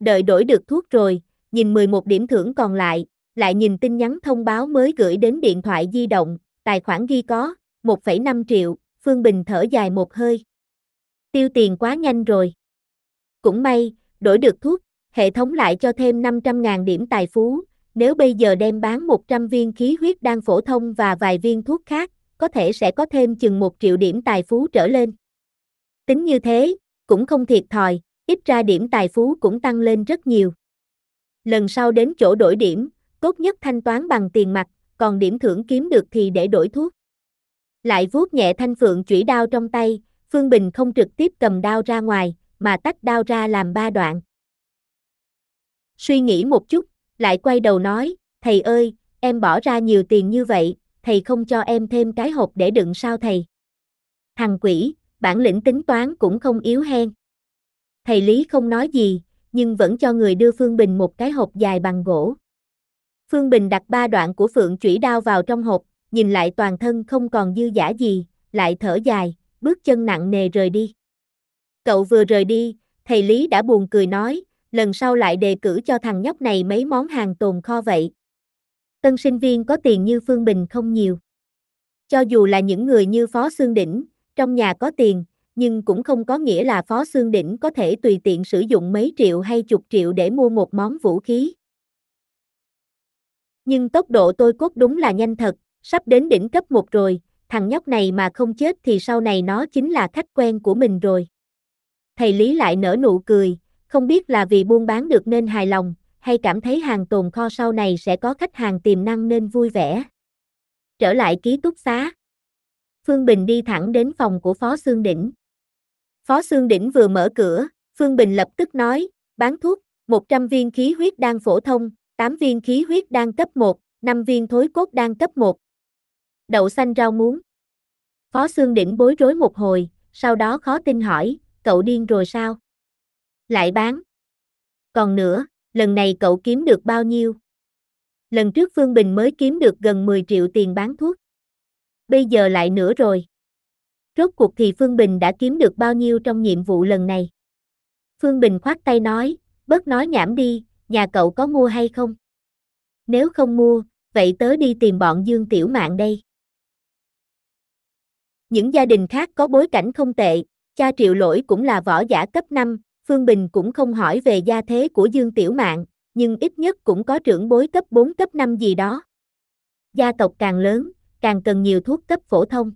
Đợi đổi được thuốc rồi, nhìn 11 điểm thưởng còn lại, lại nhìn tin nhắn thông báo mới gửi đến điện thoại di động, tài khoản ghi có, 1,5 triệu, Phương Bình thở dài một hơi. Tiêu tiền quá nhanh rồi. Cũng may, đổi được thuốc, hệ thống lại cho thêm 500.000 điểm tài phú, nếu bây giờ đem bán 100 viên khí huyết đan phổ thông và vài viên thuốc khác, có thể sẽ có thêm chừng 1 triệu điểm tài phú trở lên. Tính như thế, cũng không thiệt thòi, ít ra điểm tài phú cũng tăng lên rất nhiều. Lần sau đến chỗ đổi điểm, tốt nhất thanh toán bằng tiền mặt, còn điểm thưởng kiếm được thì để đổi thuốc. Lại vuốt nhẹ thanh phượng chủy đao trong tay, Phương Bình không trực tiếp cầm đao ra ngoài, mà tách đao ra làm ba đoạn. Suy nghĩ một chút, lại quay đầu nói, thầy ơi, em bỏ ra nhiều tiền như vậy, thầy không cho em thêm cái hộp để đựng sao thầy. Thằng quỷ, bản lĩnh tính toán cũng không yếu hen. Thầy Lý không nói gì, nhưng vẫn cho người đưa Phương Bình một cái hộp dài bằng gỗ. Phương Bình đặt ba đoạn của Phượng chủy đao vào trong hộp, nhìn lại toàn thân không còn dư giả gì, lại thở dài, bước chân nặng nề rời đi. Cậu vừa rời đi, thầy Lý đã buồn cười nói, lần sau lại đề cử cho thằng nhóc này mấy món hàng tồn kho vậy. Tân sinh viên có tiền như Phương Bình không nhiều. Cho dù là những người như Phó Sương Đỉnh, trong nhà có tiền, nhưng cũng không có nghĩa là Phó Sương Đỉnh có thể tùy tiện sử dụng mấy triệu hay chục triệu để mua một món vũ khí. Nhưng tốc độ tôi cốt đúng là nhanh thật, sắp đến đỉnh cấp 1 rồi, thằng nhóc này mà không chết thì sau này nó chính là khách quen của mình rồi. Thầy Lý lại nở nụ cười, không biết là vì buôn bán được nên hài lòng, hay cảm thấy hàng tồn kho sau này sẽ có khách hàng tiềm năng nên vui vẻ. Trở lại ký túc xá. Phương Bình đi thẳng đến phòng của Phó Sương Đỉnh. Phó Sương Đỉnh vừa mở cửa, Phương Bình lập tức nói, bán thuốc, 100 viên khí huyết đang phổ thông, 8 viên khí huyết đang cấp 1, 5 viên thối cốt đang cấp 1, đậu xanh rau muống. Phó Xương Đỉnh bối rối một hồi, sau đó khó tin hỏi, cậu điên rồi sao? Lại bán. Còn nữa, lần này cậu kiếm được bao nhiêu? Lần trước Phương Bình mới kiếm được gần 10 triệu tiền bán thuốc. Bây giờ lại nữa rồi. Rốt cuộc thì Phương Bình đã kiếm được bao nhiêu trong nhiệm vụ lần này? Phương Bình khoát tay nói, bớt nói nhảm đi, nhà cậu có mua hay không? Nếu không mua, vậy tớ đi tìm bọn Dương Tiểu Mạng đây. Những gia đình khác có bối cảnh không tệ, cha Triệu Lỗi cũng là võ giả cấp 5, Phương Bình cũng không hỏi về gia thế của Dương Tiểu Mạn, nhưng ít nhất cũng có trưởng bối cấp 4 cấp 5 gì đó. Gia tộc càng lớn, càng cần nhiều thuốc cấp phổ thông.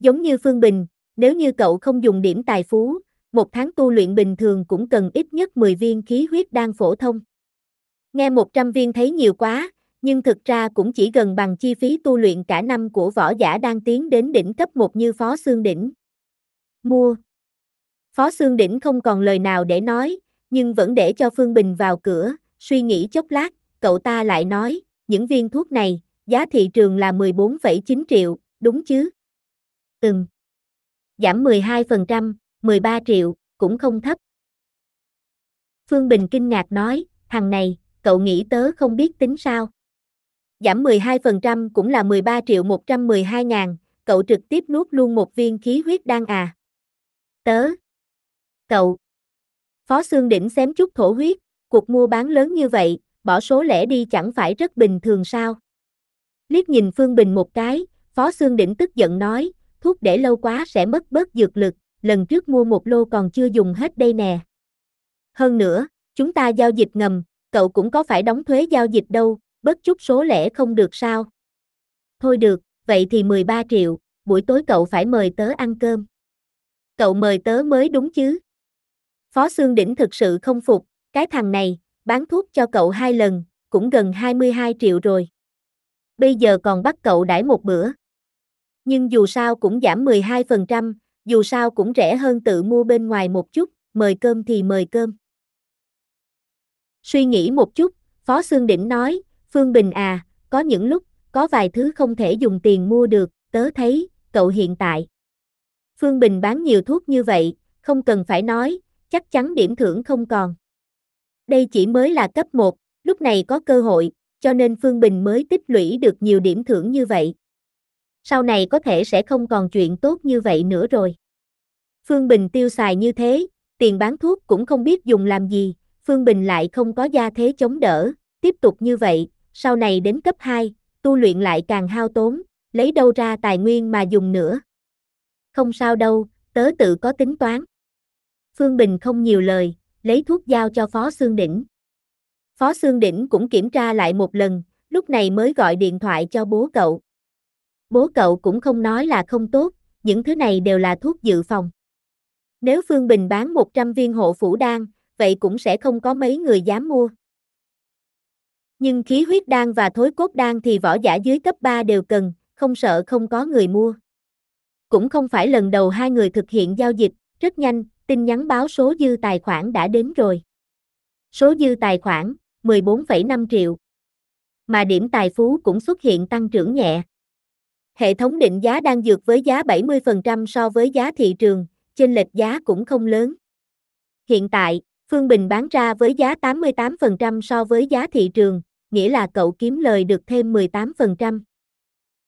Giống như Phương Bình, nếu như cậu không dùng điểm tài phú, một tháng tu luyện bình thường cũng cần ít nhất 10 viên khí huyết đan phổ thông. Nghe 100 viên thấy nhiều quá, nhưng thực ra cũng chỉ gần bằng chi phí tu luyện cả năm của võ giả đang tiến đến đỉnh cấp một như Phó Xương Đỉnh. Mua Phó Xương Đỉnh không còn lời nào để nói, nhưng vẫn để cho Phương Bình vào cửa, suy nghĩ chốc lát, cậu ta lại nói, những viên thuốc này, giá thị trường là 14,9 triệu, đúng chứ? Ừm. Giảm 12%, 13 triệu, cũng không thấp. Phương Bình kinh ngạc nói, thằng này, cậu nghĩ tớ không biết tính sao? giảm 12% cũng là 13 triệu 112 ngàn, cậu trực tiếp nuốt luôn một viên khí huyết đan à. Tớ. Cậu. Phó Xương Đỉnh xém chút thổ huyết, cuộc mua bán lớn như vậy, bỏ số lẻ đi chẳng phải rất bình thường sao. Liếc nhìn Phương Bình một cái, Phó Xương Đỉnh tức giận nói, thuốc để lâu quá sẽ mất bớt dược lực, lần trước mua một lô còn chưa dùng hết đây nè. Hơn nữa, chúng ta giao dịch ngầm, cậu cũng có phải đóng thuế giao dịch đâu, bất chút số lẻ không được sao. Thôi được, vậy thì 13 triệu, buổi tối cậu phải mời tớ ăn cơm. Cậu mời tớ mới đúng chứ. Phó Xương Đỉnh thực sự không phục, cái thằng này, bán thuốc cho cậu hai lần, cũng gần 22 triệu rồi. Bây giờ còn bắt cậu đãi một bữa. Nhưng dù sao cũng giảm 12%, dù sao cũng rẻ hơn tự mua bên ngoài một chút, mời cơm thì mời cơm. Suy nghĩ một chút, Phó Xương Đỉnh nói, Phương Bình à, có những lúc, có vài thứ không thể dùng tiền mua được, tớ thấy, cậu hiện tại. Phương Bình bán nhiều thuốc như vậy, không cần phải nói, chắc chắn điểm thưởng không còn. Đây chỉ mới là cấp 1, lúc này có cơ hội, cho nên Phương Bình mới tích lũy được nhiều điểm thưởng như vậy. Sau này có thể sẽ không còn chuyện tốt như vậy nữa rồi. Phương Bình tiêu xài như thế, tiền bán thuốc cũng không biết dùng làm gì, Phương Bình lại không có gia thế chống đỡ, tiếp tục như vậy, sau này đến cấp 2, tu luyện lại càng hao tốn, lấy đâu ra tài nguyên mà dùng nữa. Không sao đâu, tớ tự có tính toán. Phương Bình không nhiều lời, lấy thuốc giao cho Phó Xương Đỉnh. Phó Xương Đỉnh cũng kiểm tra lại một lần, lúc này mới gọi điện thoại cho bố cậu. Bố cậu cũng không nói là không tốt, những thứ này đều là thuốc dự phòng. Nếu Phương Bình bán 100 viên hộ phủ đan, vậy cũng sẽ không có mấy người dám mua. Nhưng khí huyết đan và thối cốt đan thì võ giả dưới cấp 3 đều cần, không sợ không có người mua. Cũng không phải lần đầu hai người thực hiện giao dịch, rất nhanh, tin nhắn báo số dư tài khoản đã đến rồi. Số dư tài khoản, 14,5 triệu. Mà điểm tài phú cũng xuất hiện tăng trưởng nhẹ. Hệ thống định giá đang dược với giá 70% so với giá thị trường, trên lệch giá cũng không lớn. Hiện tại, Phương Bình bán ra với giá 88% so với giá thị trường, nghĩa là cậu kiếm lời được thêm 18%.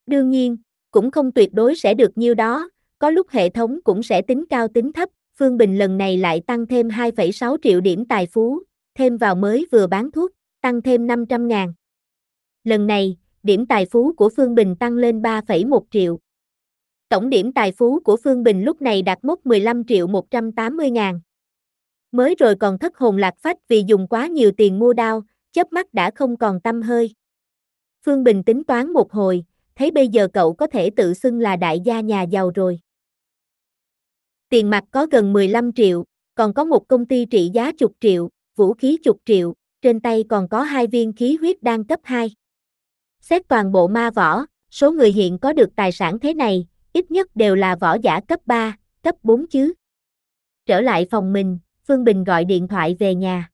Đương nhiên, cũng không tuyệt đối sẽ được nhiêu đó, có lúc hệ thống cũng sẽ tính cao tính thấp, Phương Bình lần này lại tăng thêm 2,6 triệu điểm tài phú, thêm vào mới vừa bán thuốc, tăng thêm 500 ngàn. Lần này, điểm tài phú của Phương Bình tăng lên 3,1 triệu. Tổng điểm tài phú của Phương Bình lúc này đạt mốc 15 triệu 180 ngàn mới rồi còn thất hồn lạc phách vì dùng quá nhiều tiền mua đao, chớp mắt đã không còn tâm hơi. Phương Bình tính toán một hồi, thấy bây giờ cậu có thể tự xưng là đại gia nhà giàu rồi. Tiền mặt có gần 15 triệu, còn có một công ty trị giá chục triệu, vũ khí chục triệu, trên tay còn có hai viên khí huyết đang cấp 2. Xét toàn bộ ma võ, số người hiện có được tài sản thế này, ít nhất đều là võ giả cấp 3, cấp 4 chứ. Trở lại phòng mình, Phương Bình gọi điện thoại về nhà.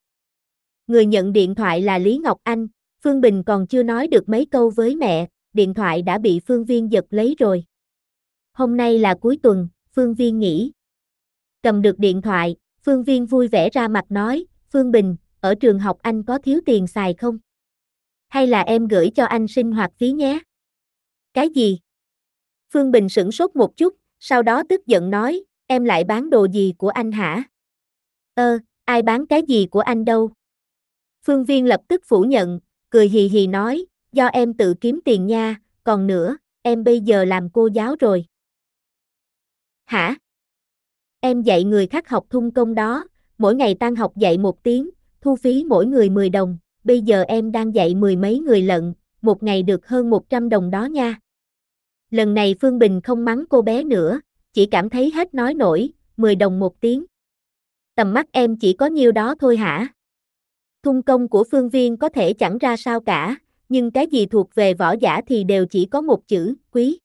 Người nhận điện thoại là Lý Ngọc Anh, Phương Bình còn chưa nói được mấy câu với mẹ, điện thoại đã bị Phương Viên giật lấy rồi. Hôm nay là cuối tuần, Phương Viên nghỉ. Cầm được điện thoại, Phương Viên vui vẻ ra mặt nói, Phương Bình, ở trường học anh có thiếu tiền xài không? Hay là em gửi cho anh sinh hoạt phí nhé? Cái gì? Phương Bình sửng sốt một chút, sau đó tức giận nói, em lại bán đồ gì của anh hả? Ơ, ờ, ai bán cái gì của anh đâu? Phương Viên lập tức phủ nhận, cười hì hì nói, do em tự kiếm tiền nha, còn nữa, em bây giờ làm cô giáo rồi. Hả? Em dạy người khác học thung công đó, mỗi ngày tan học dạy một tiếng, thu phí mỗi người 10 đồng, bây giờ em đang dạy mười mấy người lận, một ngày được hơn 100 đồng đó nha. Lần này Phương Bình không mắng cô bé nữa, chỉ cảm thấy hết nói nổi, 10 đồng một tiếng tầm mắt em chỉ có nhiêu đó thôi hả? Thung công của phương viên có thể chẳng ra sao cả, nhưng cái gì thuộc về võ giả thì đều chỉ có một chữ, quý.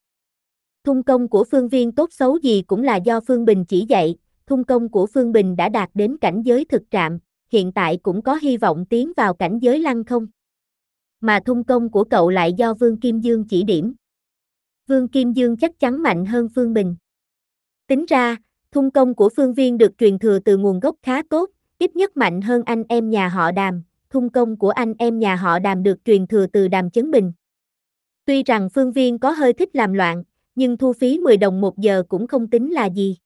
Thung công của phương viên tốt xấu gì cũng là do Phương Bình chỉ dạy, thung công của Phương Bình đã đạt đến cảnh giới thực trạm, hiện tại cũng có hy vọng tiến vào cảnh giới lăng không. Mà thung công của cậu lại do Vương Kim Dương chỉ điểm. Vương Kim Dương chắc chắn mạnh hơn Phương Bình. Tính ra, Thung công của Phương Viên được truyền thừa từ nguồn gốc khá tốt, ít nhất mạnh hơn anh em nhà họ Đàm. Thung công của anh em nhà họ Đàm được truyền thừa từ Đàm Chấn Bình. Tuy rằng Phương Viên có hơi thích làm loạn, nhưng thu phí 10 đồng một giờ cũng không tính là gì.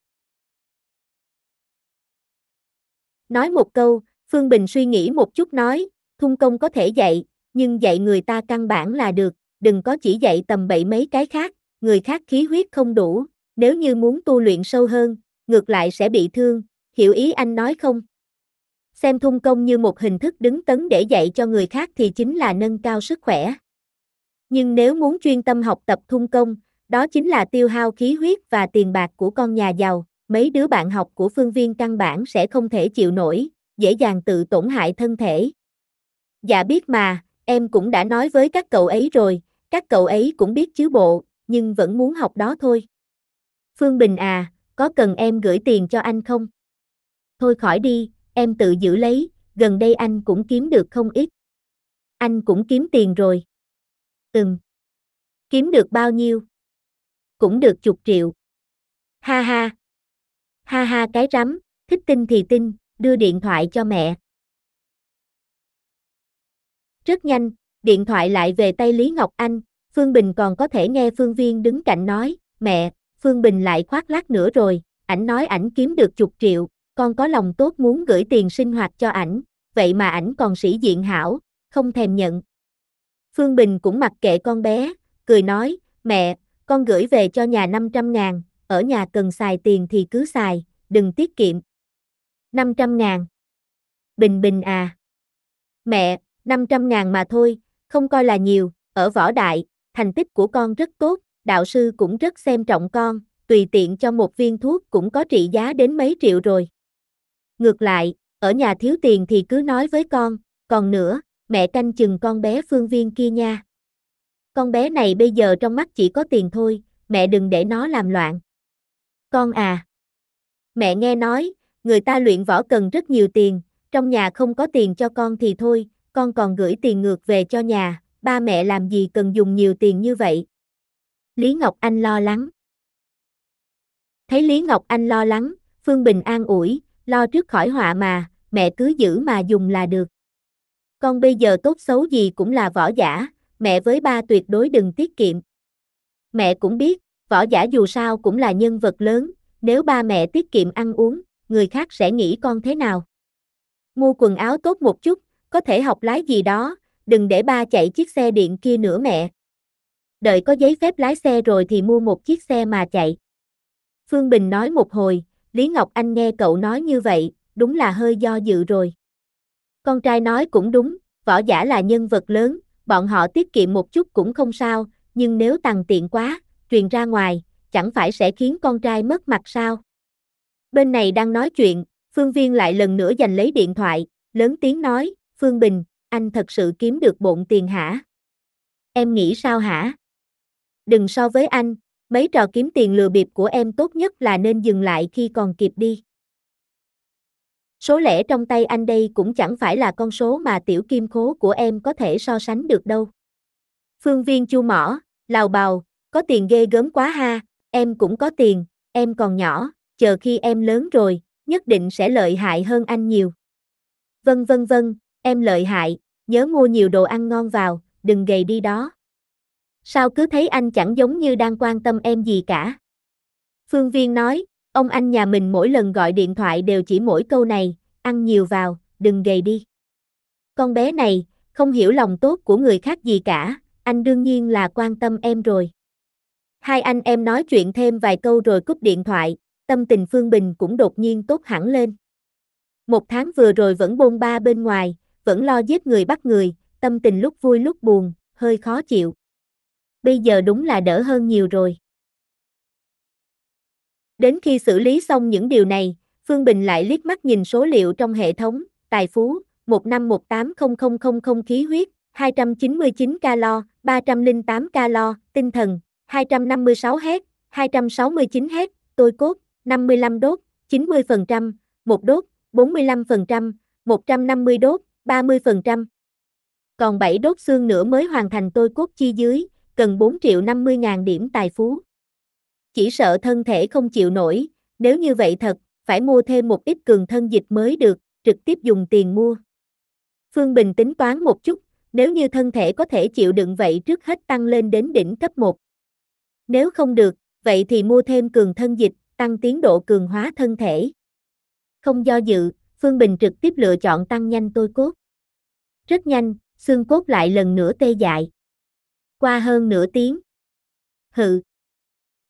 Nói một câu, Phương Bình suy nghĩ một chút nói, thung công có thể dạy, nhưng dạy người ta căn bản là được, đừng có chỉ dạy tầm bậy mấy cái khác, người khác khí huyết không đủ, nếu như muốn tu luyện sâu hơn, ngược lại sẽ bị thương, hiểu ý anh nói không? Xem thung công như một hình thức đứng tấn để dạy cho người khác thì chính là nâng cao sức khỏe. Nhưng nếu muốn chuyên tâm học tập thung công, đó chính là tiêu hao khí huyết và tiền bạc của con nhà giàu, mấy đứa bạn học của phương viên căn bản sẽ không thể chịu nổi, dễ dàng tự tổn hại thân thể. Dạ biết mà, em cũng đã nói với các cậu ấy rồi, các cậu ấy cũng biết chứ bộ, nhưng vẫn muốn học đó thôi. Phương Bình à, có cần em gửi tiền cho anh không? Thôi khỏi đi, em tự giữ lấy, gần đây anh cũng kiếm được không ít. Anh cũng kiếm tiền rồi. Ừm. Kiếm được bao nhiêu? Cũng được chục triệu. Ha ha. Ha ha cái rắm, thích tin thì tin, đưa điện thoại cho mẹ. Rất nhanh, điện thoại lại về tay Lý Ngọc Anh, Phương Bình còn có thể nghe Phương Viên đứng cạnh nói, mẹ, Phương Bình lại khoác lác nữa rồi, ảnh nói ảnh kiếm được chục triệu, con có lòng tốt muốn gửi tiền sinh hoạt cho ảnh, vậy mà ảnh còn sĩ diện hảo, không thèm nhận. Phương Bình cũng mặc kệ con bé, cười nói, mẹ, con gửi về cho nhà 500 ngàn, ở nhà cần xài tiền thì cứ xài, đừng tiết kiệm. 500 ngàn. Bình Bình à. Mẹ, 500 ngàn mà thôi, không coi là nhiều, ở võ đại, thành tích của con rất tốt, đạo sư cũng rất xem trọng con, tùy tiện cho một viên thuốc cũng có trị giá đến mấy triệu rồi. Ngược lại, ở nhà thiếu tiền thì cứ nói với con, còn nữa, mẹ canh chừng con bé phương viên kia nha. Con bé này bây giờ trong mắt chỉ có tiền thôi, mẹ đừng để nó làm loạn. Con à. Mẹ nghe nói, người ta luyện võ cần rất nhiều tiền, trong nhà không có tiền cho con thì thôi, con còn gửi tiền ngược về cho nhà, ba mẹ làm gì cần dùng nhiều tiền như vậy. Lý Ngọc Anh lo lắng. Thấy Lý Ngọc Anh lo lắng, Phương Bình an ủi, lo trước khỏi họa mà, mẹ cứ giữ mà dùng là được. Con bây giờ tốt xấu gì cũng là võ giả, mẹ với ba tuyệt đối đừng tiết kiệm. Mẹ cũng biết, võ giả dù sao cũng là nhân vật lớn, nếu ba mẹ tiết kiệm ăn uống, người khác sẽ nghĩ con thế nào. Mua quần áo tốt một chút, có thể học lái gì đó, đừng để ba chạy chiếc xe điện kia nữa mẹ đợi có giấy phép lái xe rồi thì mua một chiếc xe mà chạy. Phương Bình nói một hồi, Lý Ngọc Anh nghe cậu nói như vậy, đúng là hơi do dự rồi. Con trai nói cũng đúng, võ giả là nhân vật lớn, bọn họ tiết kiệm một chút cũng không sao, nhưng nếu tăng tiện quá, truyền ra ngoài, chẳng phải sẽ khiến con trai mất mặt sao? Bên này đang nói chuyện, Phương Viên lại lần nữa giành lấy điện thoại, lớn tiếng nói, Phương Bình, anh thật sự kiếm được bộn tiền hả? Em nghĩ sao hả? đừng so với anh, mấy trò kiếm tiền lừa bịp của em tốt nhất là nên dừng lại khi còn kịp đi. Số lẻ trong tay anh đây cũng chẳng phải là con số mà tiểu kim khố của em có thể so sánh được đâu. Phương viên chu mỏ, lào bào, có tiền ghê gớm quá ha, em cũng có tiền, em còn nhỏ, chờ khi em lớn rồi, nhất định sẽ lợi hại hơn anh nhiều. Vân vân vân, em lợi hại, nhớ mua nhiều đồ ăn ngon vào, đừng gầy đi đó sao cứ thấy anh chẳng giống như đang quan tâm em gì cả. Phương Viên nói, ông anh nhà mình mỗi lần gọi điện thoại đều chỉ mỗi câu này, ăn nhiều vào, đừng gầy đi. Con bé này, không hiểu lòng tốt của người khác gì cả, anh đương nhiên là quan tâm em rồi. Hai anh em nói chuyện thêm vài câu rồi cúp điện thoại, tâm tình Phương Bình cũng đột nhiên tốt hẳn lên. Một tháng vừa rồi vẫn bôn ba bên ngoài, vẫn lo giết người bắt người, tâm tình lúc vui lúc buồn, hơi khó chịu bây giờ đúng là đỡ hơn nhiều rồi. Đến khi xử lý xong những điều này, Phương Bình lại liếc mắt nhìn số liệu trong hệ thống, tài phú, 1518000 khí huyết, 299 calo, 308 calo, tinh thần, 256 hét, 269 hết, tôi cốt, 55 đốt, 90%, 1 đốt, 45%, 150 đốt, 30%. Còn 7 đốt xương nữa mới hoàn thành tôi cốt chi dưới, cần 4 triệu 50 ngàn điểm tài phú. Chỉ sợ thân thể không chịu nổi, nếu như vậy thật, phải mua thêm một ít cường thân dịch mới được, trực tiếp dùng tiền mua. Phương Bình tính toán một chút, nếu như thân thể có thể chịu đựng vậy trước hết tăng lên đến đỉnh cấp 1. Nếu không được, vậy thì mua thêm cường thân dịch, tăng tiến độ cường hóa thân thể. Không do dự, Phương Bình trực tiếp lựa chọn tăng nhanh tôi cốt. Rất nhanh, xương cốt lại lần nữa tê dại qua hơn nửa tiếng. Hừ.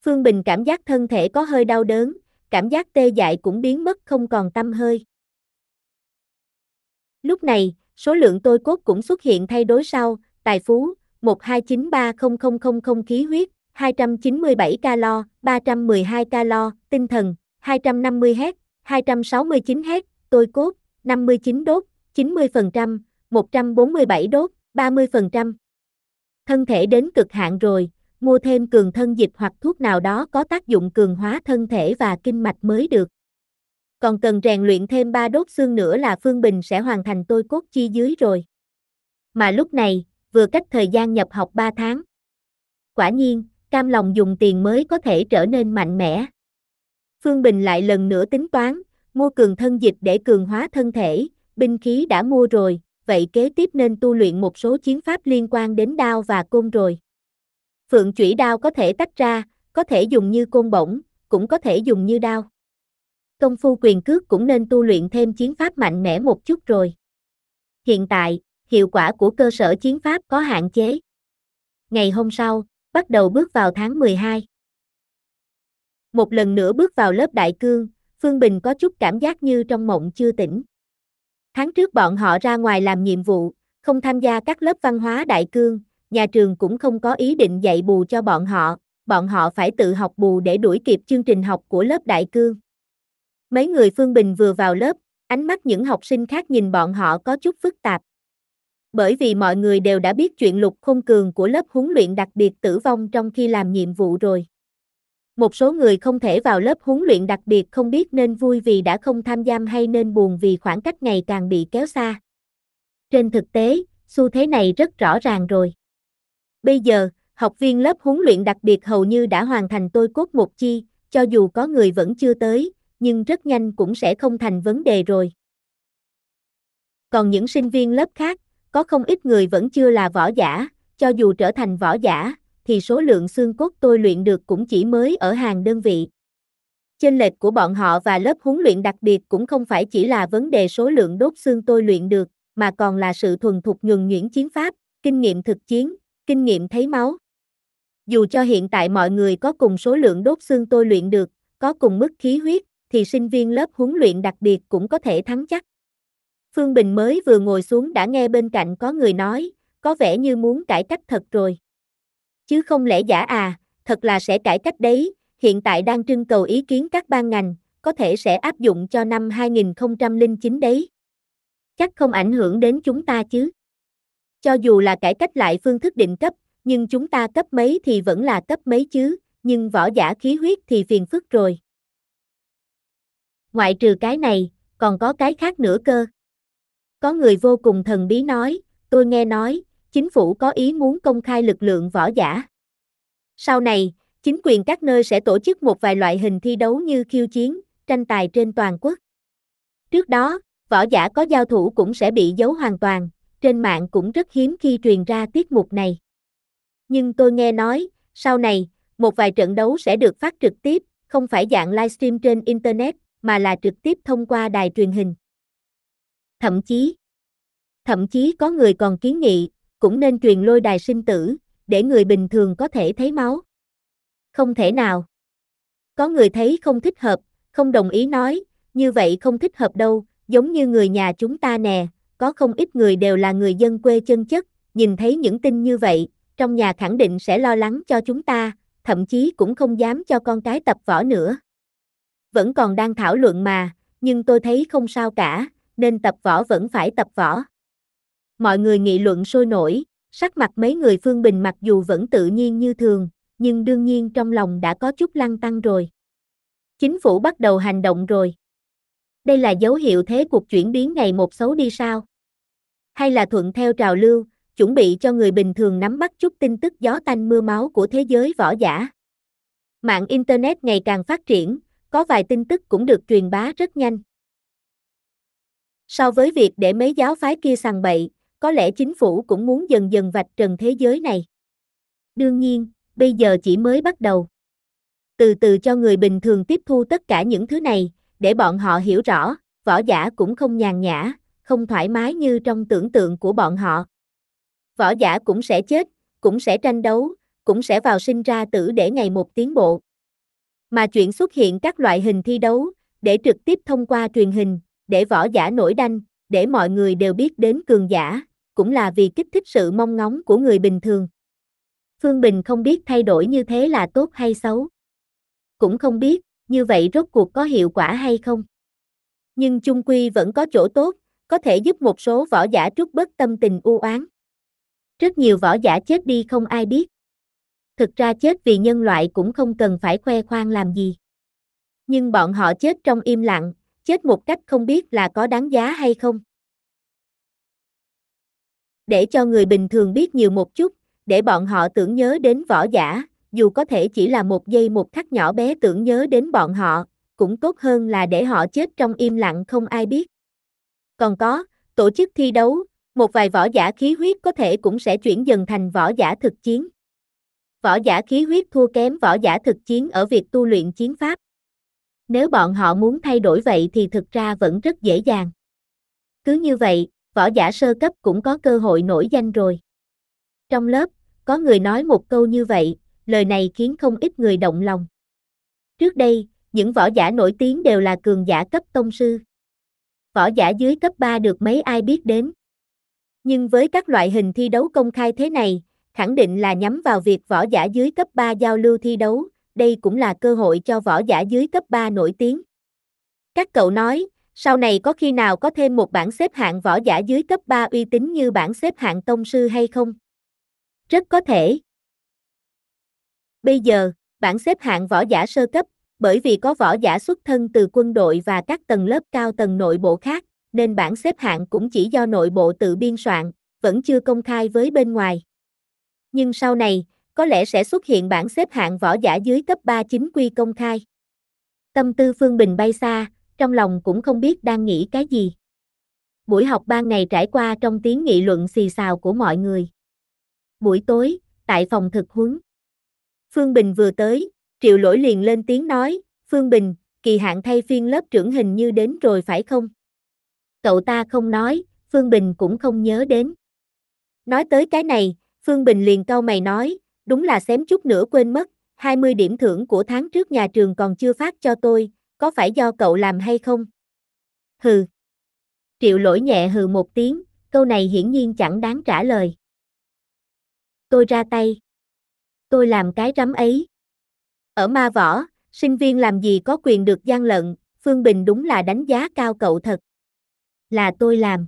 Phương Bình cảm giác thân thể có hơi đau đớn, cảm giác tê dại cũng biến mất không còn tâm hơi. Lúc này, số lượng tôi cốt cũng xuất hiện thay đổi sau, tài phú 1293000 khí huyết 297 calo, 312 calo, tinh thần 250 hét, 269 hết tôi cốt 59 đốt, 90%, 147 đốt, 30%. Thân thể đến cực hạn rồi, mua thêm cường thân dịch hoặc thuốc nào đó có tác dụng cường hóa thân thể và kinh mạch mới được. Còn cần rèn luyện thêm ba đốt xương nữa là Phương Bình sẽ hoàn thành tôi cốt chi dưới rồi. Mà lúc này, vừa cách thời gian nhập học 3 tháng. Quả nhiên, cam lòng dùng tiền mới có thể trở nên mạnh mẽ. Phương Bình lại lần nữa tính toán, mua cường thân dịch để cường hóa thân thể, binh khí đã mua rồi, vậy kế tiếp nên tu luyện một số chiến pháp liên quan đến đao và côn rồi. Phượng chủy đao có thể tách ra, có thể dùng như côn bổng, cũng có thể dùng như đao. Công phu quyền cước cũng nên tu luyện thêm chiến pháp mạnh mẽ một chút rồi. Hiện tại, hiệu quả của cơ sở chiến pháp có hạn chế. Ngày hôm sau, bắt đầu bước vào tháng 12. Một lần nữa bước vào lớp đại cương, Phương Bình có chút cảm giác như trong mộng chưa tỉnh. Tháng trước bọn họ ra ngoài làm nhiệm vụ, không tham gia các lớp văn hóa đại cương, nhà trường cũng không có ý định dạy bù cho bọn họ, bọn họ phải tự học bù để đuổi kịp chương trình học của lớp đại cương. Mấy người Phương Bình vừa vào lớp, ánh mắt những học sinh khác nhìn bọn họ có chút phức tạp. Bởi vì mọi người đều đã biết chuyện lục khôn cường của lớp huấn luyện đặc biệt tử vong trong khi làm nhiệm vụ rồi một số người không thể vào lớp huấn luyện đặc biệt không biết nên vui vì đã không tham gia hay nên buồn vì khoảng cách ngày càng bị kéo xa. Trên thực tế, xu thế này rất rõ ràng rồi. Bây giờ, học viên lớp huấn luyện đặc biệt hầu như đã hoàn thành tôi cốt một chi, cho dù có người vẫn chưa tới, nhưng rất nhanh cũng sẽ không thành vấn đề rồi. Còn những sinh viên lớp khác, có không ít người vẫn chưa là võ giả, cho dù trở thành võ giả, thì số lượng xương cốt tôi luyện được cũng chỉ mới ở hàng đơn vị. Chênh lệch của bọn họ và lớp huấn luyện đặc biệt cũng không phải chỉ là vấn đề số lượng đốt xương tôi luyện được, mà còn là sự thuần thục nhuần nhuyễn chiến pháp, kinh nghiệm thực chiến, kinh nghiệm thấy máu. Dù cho hiện tại mọi người có cùng số lượng đốt xương tôi luyện được, có cùng mức khí huyết, thì sinh viên lớp huấn luyện đặc biệt cũng có thể thắng chắc. Phương Bình mới vừa ngồi xuống đã nghe bên cạnh có người nói, có vẻ như muốn cải cách thật rồi chứ không lẽ giả à, thật là sẽ cải cách đấy, hiện tại đang trưng cầu ý kiến các ban ngành, có thể sẽ áp dụng cho năm 2009 đấy. Chắc không ảnh hưởng đến chúng ta chứ. Cho dù là cải cách lại phương thức định cấp, nhưng chúng ta cấp mấy thì vẫn là cấp mấy chứ, nhưng võ giả khí huyết thì phiền phức rồi. Ngoại trừ cái này, còn có cái khác nữa cơ. Có người vô cùng thần bí nói, tôi nghe nói, chính phủ có ý muốn công khai lực lượng võ giả. Sau này, chính quyền các nơi sẽ tổ chức một vài loại hình thi đấu như khiêu chiến, tranh tài trên toàn quốc. Trước đó, võ giả có giao thủ cũng sẽ bị giấu hoàn toàn, trên mạng cũng rất hiếm khi truyền ra tiết mục này. Nhưng tôi nghe nói, sau này, một vài trận đấu sẽ được phát trực tiếp, không phải dạng livestream trên Internet, mà là trực tiếp thông qua đài truyền hình. Thậm chí, thậm chí có người còn kiến nghị cũng nên truyền lôi đài sinh tử, để người bình thường có thể thấy máu. Không thể nào. Có người thấy không thích hợp, không đồng ý nói, như vậy không thích hợp đâu, giống như người nhà chúng ta nè, có không ít người đều là người dân quê chân chất, nhìn thấy những tin như vậy, trong nhà khẳng định sẽ lo lắng cho chúng ta, thậm chí cũng không dám cho con cái tập võ nữa. Vẫn còn đang thảo luận mà, nhưng tôi thấy không sao cả, nên tập võ vẫn phải tập võ. Mọi người nghị luận sôi nổi, sắc mặt mấy người Phương Bình mặc dù vẫn tự nhiên như thường, nhưng đương nhiên trong lòng đã có chút lăng tăng rồi. Chính phủ bắt đầu hành động rồi. Đây là dấu hiệu thế cuộc chuyển biến ngày một xấu đi sao? Hay là thuận theo trào lưu, chuẩn bị cho người bình thường nắm bắt chút tin tức gió tanh mưa máu của thế giới võ giả? Mạng Internet ngày càng phát triển, có vài tin tức cũng được truyền bá rất nhanh. So với việc để mấy giáo phái kia sàng bậy, có lẽ chính phủ cũng muốn dần dần vạch trần thế giới này. Đương nhiên, bây giờ chỉ mới bắt đầu. Từ từ cho người bình thường tiếp thu tất cả những thứ này, để bọn họ hiểu rõ, võ giả cũng không nhàn nhã, không thoải mái như trong tưởng tượng của bọn họ. Võ giả cũng sẽ chết, cũng sẽ tranh đấu, cũng sẽ vào sinh ra tử để ngày một tiến bộ. Mà chuyện xuất hiện các loại hình thi đấu, để trực tiếp thông qua truyền hình, để võ giả nổi đanh, để mọi người đều biết đến cường giả, cũng là vì kích thích sự mong ngóng của người bình thường. Phương Bình không biết thay đổi như thế là tốt hay xấu. Cũng không biết, như vậy rốt cuộc có hiệu quả hay không. Nhưng chung quy vẫn có chỗ tốt, có thể giúp một số võ giả trút bớt tâm tình u oán. Rất nhiều võ giả chết đi không ai biết. Thực ra chết vì nhân loại cũng không cần phải khoe khoang làm gì. Nhưng bọn họ chết trong im lặng, chết một cách không biết là có đáng giá hay không để cho người bình thường biết nhiều một chút, để bọn họ tưởng nhớ đến võ giả, dù có thể chỉ là một giây một khắc nhỏ bé tưởng nhớ đến bọn họ, cũng tốt hơn là để họ chết trong im lặng không ai biết. Còn có, tổ chức thi đấu, một vài võ giả khí huyết có thể cũng sẽ chuyển dần thành võ giả thực chiến. Võ giả khí huyết thua kém võ giả thực chiến ở việc tu luyện chiến pháp. Nếu bọn họ muốn thay đổi vậy thì thực ra vẫn rất dễ dàng. Cứ như vậy, võ giả sơ cấp cũng có cơ hội nổi danh rồi. Trong lớp, có người nói một câu như vậy, lời này khiến không ít người động lòng. Trước đây, những võ giả nổi tiếng đều là cường giả cấp tông sư. Võ giả dưới cấp 3 được mấy ai biết đến. Nhưng với các loại hình thi đấu công khai thế này, khẳng định là nhắm vào việc võ giả dưới cấp 3 giao lưu thi đấu, đây cũng là cơ hội cho võ giả dưới cấp 3 nổi tiếng. Các cậu nói, sau này có khi nào có thêm một bảng xếp hạng võ giả dưới cấp 3 uy tín như bảng xếp hạng tông sư hay không? Rất có thể. Bây giờ, bảng xếp hạng võ giả sơ cấp, bởi vì có võ giả xuất thân từ quân đội và các tầng lớp cao tầng nội bộ khác, nên bảng xếp hạng cũng chỉ do nội bộ tự biên soạn, vẫn chưa công khai với bên ngoài. Nhưng sau này, có lẽ sẽ xuất hiện bảng xếp hạng võ giả dưới cấp 3 chính quy công khai. Tâm tư Phương Bình bay xa, trong lòng cũng không biết đang nghĩ cái gì. Buổi học ban ngày trải qua trong tiếng nghị luận xì xào của mọi người. Buổi tối, tại phòng thực huấn. Phương Bình vừa tới, Triệu Lỗi liền lên tiếng nói, Phương Bình, kỳ hạn thay phiên lớp trưởng hình như đến rồi phải không? Cậu ta không nói, Phương Bình cũng không nhớ đến. Nói tới cái này, Phương Bình liền cau mày nói, đúng là xém chút nữa quên mất, 20 điểm thưởng của tháng trước nhà trường còn chưa phát cho tôi, có phải do cậu làm hay không? Hừ. Triệu lỗi nhẹ hừ một tiếng, câu này hiển nhiên chẳng đáng trả lời. Tôi ra tay. Tôi làm cái rắm ấy. Ở ma võ, sinh viên làm gì có quyền được gian lận, Phương Bình đúng là đánh giá cao cậu thật. Là tôi làm.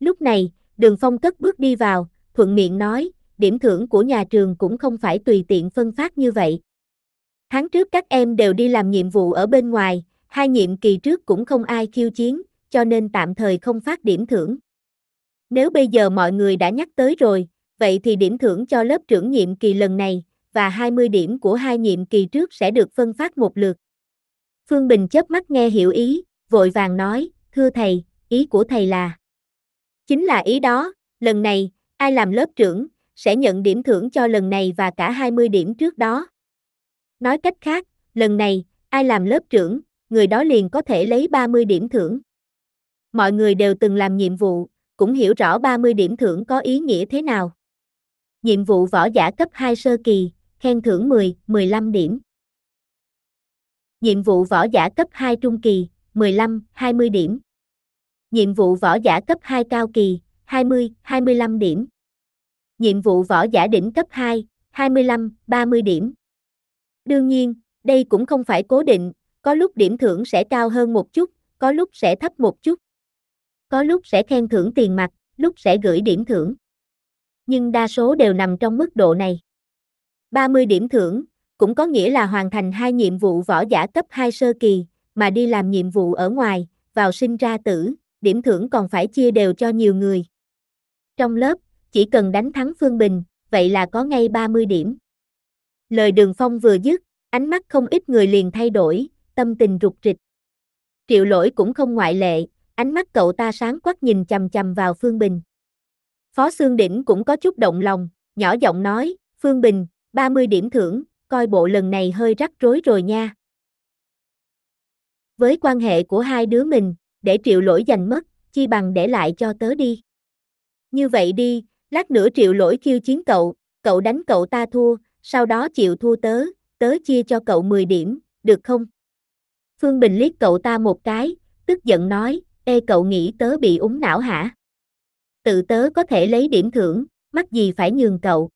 Lúc này, đường phong cất bước đi vào, thuận miệng nói, điểm thưởng của nhà trường cũng không phải tùy tiện phân phát như vậy. Tháng trước các em đều đi làm nhiệm vụ ở bên ngoài, hai nhiệm kỳ trước cũng không ai khiêu chiến, cho nên tạm thời không phát điểm thưởng. Nếu bây giờ mọi người đã nhắc tới rồi, vậy thì điểm thưởng cho lớp trưởng nhiệm kỳ lần này và 20 điểm của hai nhiệm kỳ trước sẽ được phân phát một lượt. Phương Bình chớp mắt nghe hiểu ý, vội vàng nói, thưa thầy, ý của thầy là. Chính là ý đó, lần này, ai làm lớp trưởng, sẽ nhận điểm thưởng cho lần này và cả 20 điểm trước đó. Nói cách khác, lần này, ai làm lớp trưởng, người đó liền có thể lấy 30 điểm thưởng. Mọi người đều từng làm nhiệm vụ, cũng hiểu rõ 30 điểm thưởng có ý nghĩa thế nào. Nhiệm vụ võ giả cấp 2 sơ kỳ, khen thưởng 10, 15 điểm. Nhiệm vụ võ giả cấp 2 trung kỳ, 15, 20 điểm. Nhiệm vụ võ giả cấp 2 cao kỳ, 20, 25 điểm. Nhiệm vụ võ giả đỉnh cấp 2, 25, 30 điểm. Đương nhiên, đây cũng không phải cố định, có lúc điểm thưởng sẽ cao hơn một chút, có lúc sẽ thấp một chút. Có lúc sẽ khen thưởng tiền mặt, lúc sẽ gửi điểm thưởng. Nhưng đa số đều nằm trong mức độ này. 30 điểm thưởng, cũng có nghĩa là hoàn thành hai nhiệm vụ võ giả cấp 2 sơ kỳ, mà đi làm nhiệm vụ ở ngoài, vào sinh ra tử, điểm thưởng còn phải chia đều cho nhiều người. Trong lớp, chỉ cần đánh thắng Phương Bình, vậy là có ngay 30 điểm. Lời đường phong vừa dứt, ánh mắt không ít người liền thay đổi, tâm tình rụt rịch. Triệu lỗi cũng không ngoại lệ, ánh mắt cậu ta sáng quắc nhìn chầm chầm vào Phương Bình. Phó Sương Đỉnh cũng có chút động lòng, nhỏ giọng nói, Phương Bình, 30 điểm thưởng, coi bộ lần này hơi rắc rối rồi nha. Với quan hệ của hai đứa mình, để triệu lỗi giành mất, chi bằng để lại cho tớ đi. Như vậy đi, lát nữa triệu lỗi kêu chiến cậu, cậu đánh cậu ta thua, sau đó chịu thua tớ, tớ chia cho cậu 10 điểm, được không? Phương Bình liếc cậu ta một cái, tức giận nói, ê cậu nghĩ tớ bị úng não hả? Tự tớ có thể lấy điểm thưởng, mắc gì phải nhường cậu.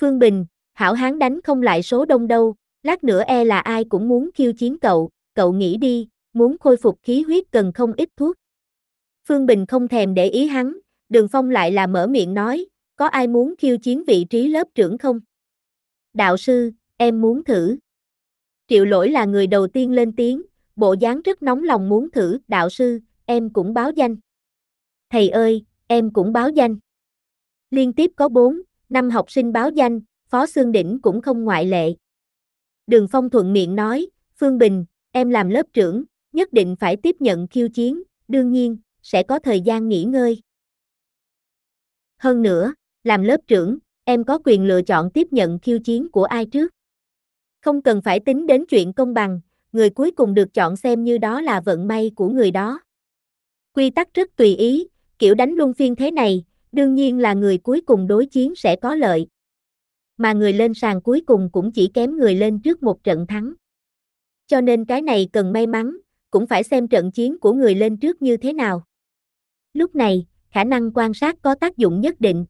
Phương Bình, hảo hán đánh không lại số đông đâu, lát nữa e là ai cũng muốn khiêu chiến cậu, cậu nghĩ đi, muốn khôi phục khí huyết cần không ít thuốc. Phương Bình không thèm để ý hắn, Đường Phong lại là mở miệng nói, có ai muốn khiêu chiến vị trí lớp trưởng không? đạo sư, em muốn thử. Triệu lỗi là người đầu tiên lên tiếng, bộ dáng rất nóng lòng muốn thử, đạo sư, em cũng báo danh. Thầy ơi, em cũng báo danh. Liên tiếp có 4, 5 học sinh báo danh, Phó Xương Đỉnh cũng không ngoại lệ. Đường Phong thuận miệng nói, Phương Bình, em làm lớp trưởng, nhất định phải tiếp nhận khiêu chiến, đương nhiên, sẽ có thời gian nghỉ ngơi. Hơn nữa, làm lớp trưởng, em có quyền lựa chọn tiếp nhận khiêu chiến của ai trước. Không cần phải tính đến chuyện công bằng, người cuối cùng được chọn xem như đó là vận may của người đó. Quy tắc rất tùy ý, kiểu đánh luân phiên thế này, đương nhiên là người cuối cùng đối chiến sẽ có lợi. Mà người lên sàn cuối cùng cũng chỉ kém người lên trước một trận thắng. Cho nên cái này cần may mắn, cũng phải xem trận chiến của người lên trước như thế nào. Lúc này, khả năng quan sát có tác dụng nhất định.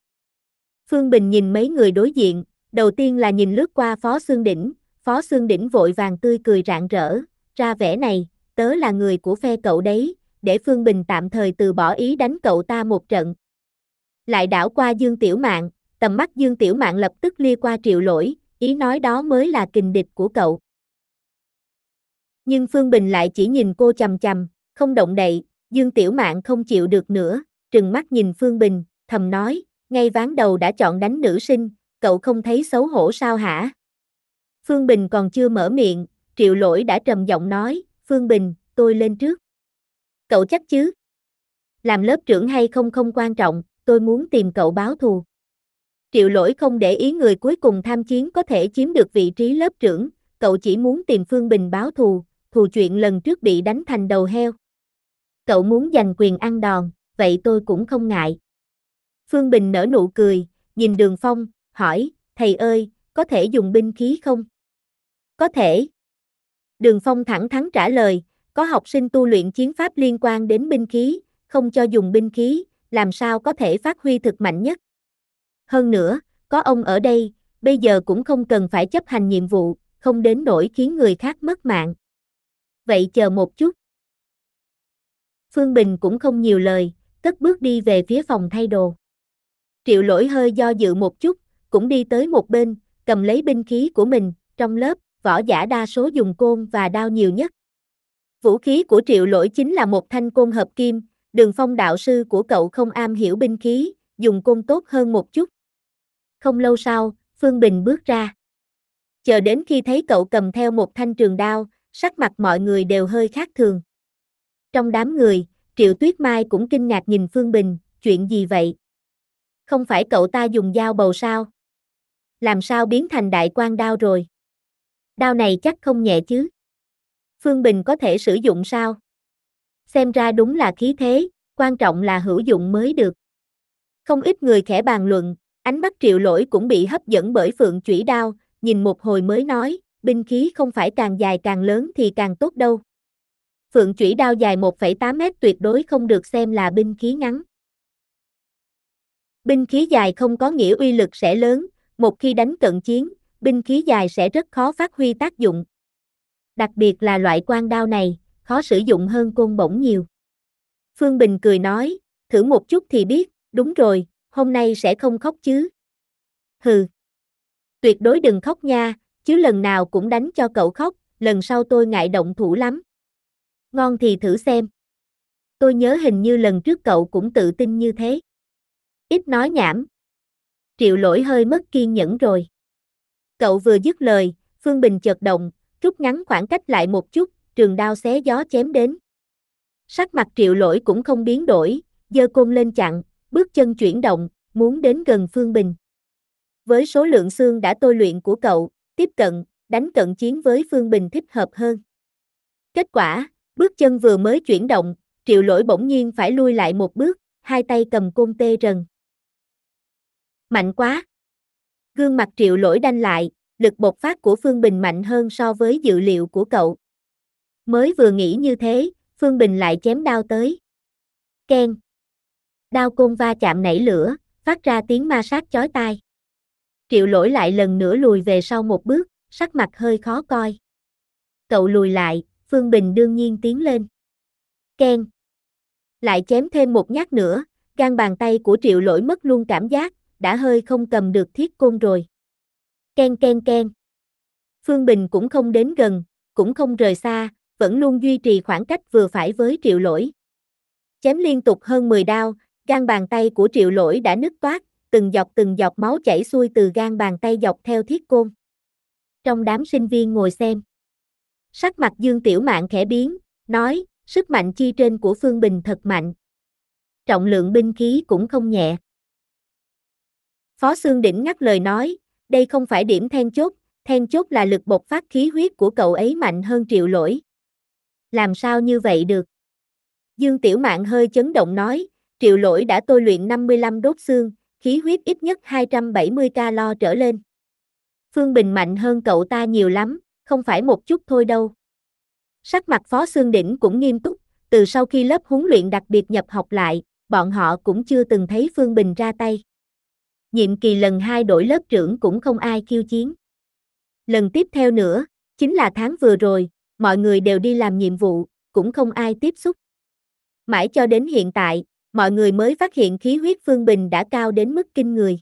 Phương Bình nhìn mấy người đối diện, đầu tiên là nhìn lướt qua Phó Xương Đỉnh, Phó Xương Đỉnh vội vàng tươi cười rạng rỡ, ra vẻ này, tớ là người của phe cậu đấy, để Phương Bình tạm thời từ bỏ ý đánh cậu ta một trận. Lại đảo qua Dương Tiểu Mạn, tầm mắt Dương Tiểu Mạn lập tức lia qua triệu lỗi, ý nói đó mới là kình địch của cậu. Nhưng Phương Bình lại chỉ nhìn cô chầm chầm, không động đậy, Dương Tiểu Mạn không chịu được nữa, trừng mắt nhìn Phương Bình, thầm nói, ngay ván đầu đã chọn đánh nữ sinh, cậu không thấy xấu hổ sao hả? Phương Bình còn chưa mở miệng, Triệu Lỗi đã trầm giọng nói, Phương Bình, tôi lên trước. Cậu chắc chứ? Làm lớp trưởng hay không không quan trọng, tôi muốn tìm cậu báo thù. Triệu Lỗi không để ý người cuối cùng tham chiến có thể chiếm được vị trí lớp trưởng, cậu chỉ muốn tìm Phương Bình báo thù, thù chuyện lần trước bị đánh thành đầu heo. Cậu muốn giành quyền ăn đòn, vậy tôi cũng không ngại. Phương Bình nở nụ cười, nhìn đường phong, hỏi, thầy ơi, có thể dùng binh khí không? Có thể. Đường phong thẳng thắn trả lời, có học sinh tu luyện chiến pháp liên quan đến binh khí, không cho dùng binh khí, làm sao có thể phát huy thực mạnh nhất. Hơn nữa, có ông ở đây, bây giờ cũng không cần phải chấp hành nhiệm vụ, không đến nỗi khiến người khác mất mạng. Vậy chờ một chút. Phương Bình cũng không nhiều lời, cất bước đi về phía phòng thay đồ. Triệu lỗi hơi do dự một chút, cũng đi tới một bên, cầm lấy binh khí của mình, trong lớp, võ giả đa số dùng côn và đao nhiều nhất. Vũ khí của triệu lỗi chính là một thanh côn hợp kim, đường phong đạo sư của cậu không am hiểu binh khí, dùng côn tốt hơn một chút. Không lâu sau, Phương Bình bước ra. Chờ đến khi thấy cậu cầm theo một thanh trường đao, sắc mặt mọi người đều hơi khác thường. Trong đám người, Triệu Tuyết Mai cũng kinh ngạc nhìn Phương Bình, chuyện gì vậy? không phải cậu ta dùng dao bầu sao? Làm sao biến thành đại quan đao rồi? Đao này chắc không nhẹ chứ? Phương Bình có thể sử dụng sao? Xem ra đúng là khí thế, quan trọng là hữu dụng mới được. Không ít người khẽ bàn luận, ánh mắt triệu lỗi cũng bị hấp dẫn bởi phượng chủy đao, nhìn một hồi mới nói, binh khí không phải càng dài càng lớn thì càng tốt đâu. Phượng chủy đao dài 1,8 mét tuyệt đối không được xem là binh khí ngắn. Binh khí dài không có nghĩa uy lực sẽ lớn, một khi đánh cận chiến, binh khí dài sẽ rất khó phát huy tác dụng. Đặc biệt là loại quan đao này, khó sử dụng hơn côn bổng nhiều. Phương Bình cười nói, thử một chút thì biết, đúng rồi, hôm nay sẽ không khóc chứ. Hừ. Tuyệt đối đừng khóc nha, chứ lần nào cũng đánh cho cậu khóc, lần sau tôi ngại động thủ lắm. Ngon thì thử xem. Tôi nhớ hình như lần trước cậu cũng tự tin như thế ít nói nhảm. Triệu lỗi hơi mất kiên nhẫn rồi. Cậu vừa dứt lời, Phương Bình chợt động, rút ngắn khoảng cách lại một chút, trường đao xé gió chém đến. Sắc mặt triệu lỗi cũng không biến đổi, giơ côn lên chặn, bước chân chuyển động, muốn đến gần Phương Bình. Với số lượng xương đã tôi luyện của cậu, tiếp cận, đánh cận chiến với Phương Bình thích hợp hơn. Kết quả, bước chân vừa mới chuyển động, triệu lỗi bỗng nhiên phải lui lại một bước, hai tay cầm côn tê rần. Mạnh quá. Gương mặt triệu lỗi đanh lại, lực bộc phát của Phương Bình mạnh hơn so với dự liệu của cậu. Mới vừa nghĩ như thế, Phương Bình lại chém đao tới. Ken. Đao côn va chạm nảy lửa, phát ra tiếng ma sát chói tai. Triệu lỗi lại lần nữa lùi về sau một bước, sắc mặt hơi khó coi. Cậu lùi lại, Phương Bình đương nhiên tiến lên. Ken. Lại chém thêm một nhát nữa, gan bàn tay của triệu lỗi mất luôn cảm giác, đã hơi không cầm được thiết côn rồi. Ken ken ken. Phương Bình cũng không đến gần, cũng không rời xa, vẫn luôn duy trì khoảng cách vừa phải với triệu lỗi. Chém liên tục hơn 10 đao, gan bàn tay của triệu lỗi đã nứt toát, từng dọc từng dọc máu chảy xuôi từ gan bàn tay dọc theo thiết côn. Trong đám sinh viên ngồi xem, sắc mặt Dương Tiểu Mạn khẽ biến, nói, sức mạnh chi trên của Phương Bình thật mạnh. Trọng lượng binh khí cũng không nhẹ. Phó Sương Đỉnh ngắt lời nói, đây không phải điểm then chốt, then chốt là lực bộc phát khí huyết của cậu ấy mạnh hơn triệu lỗi. Làm sao như vậy được? Dương Tiểu Mạn hơi chấn động nói, triệu lỗi đã tôi luyện 55 đốt xương, khí huyết ít nhất 270 calo trở lên. Phương Bình mạnh hơn cậu ta nhiều lắm, không phải một chút thôi đâu. Sắc mặt Phó Sương Đỉnh cũng nghiêm túc, từ sau khi lớp huấn luyện đặc biệt nhập học lại, bọn họ cũng chưa từng thấy Phương Bình ra tay nhiệm kỳ lần hai đổi lớp trưởng cũng không ai khiêu chiến. Lần tiếp theo nữa, chính là tháng vừa rồi, mọi người đều đi làm nhiệm vụ, cũng không ai tiếp xúc. Mãi cho đến hiện tại, mọi người mới phát hiện khí huyết Phương Bình đã cao đến mức kinh người.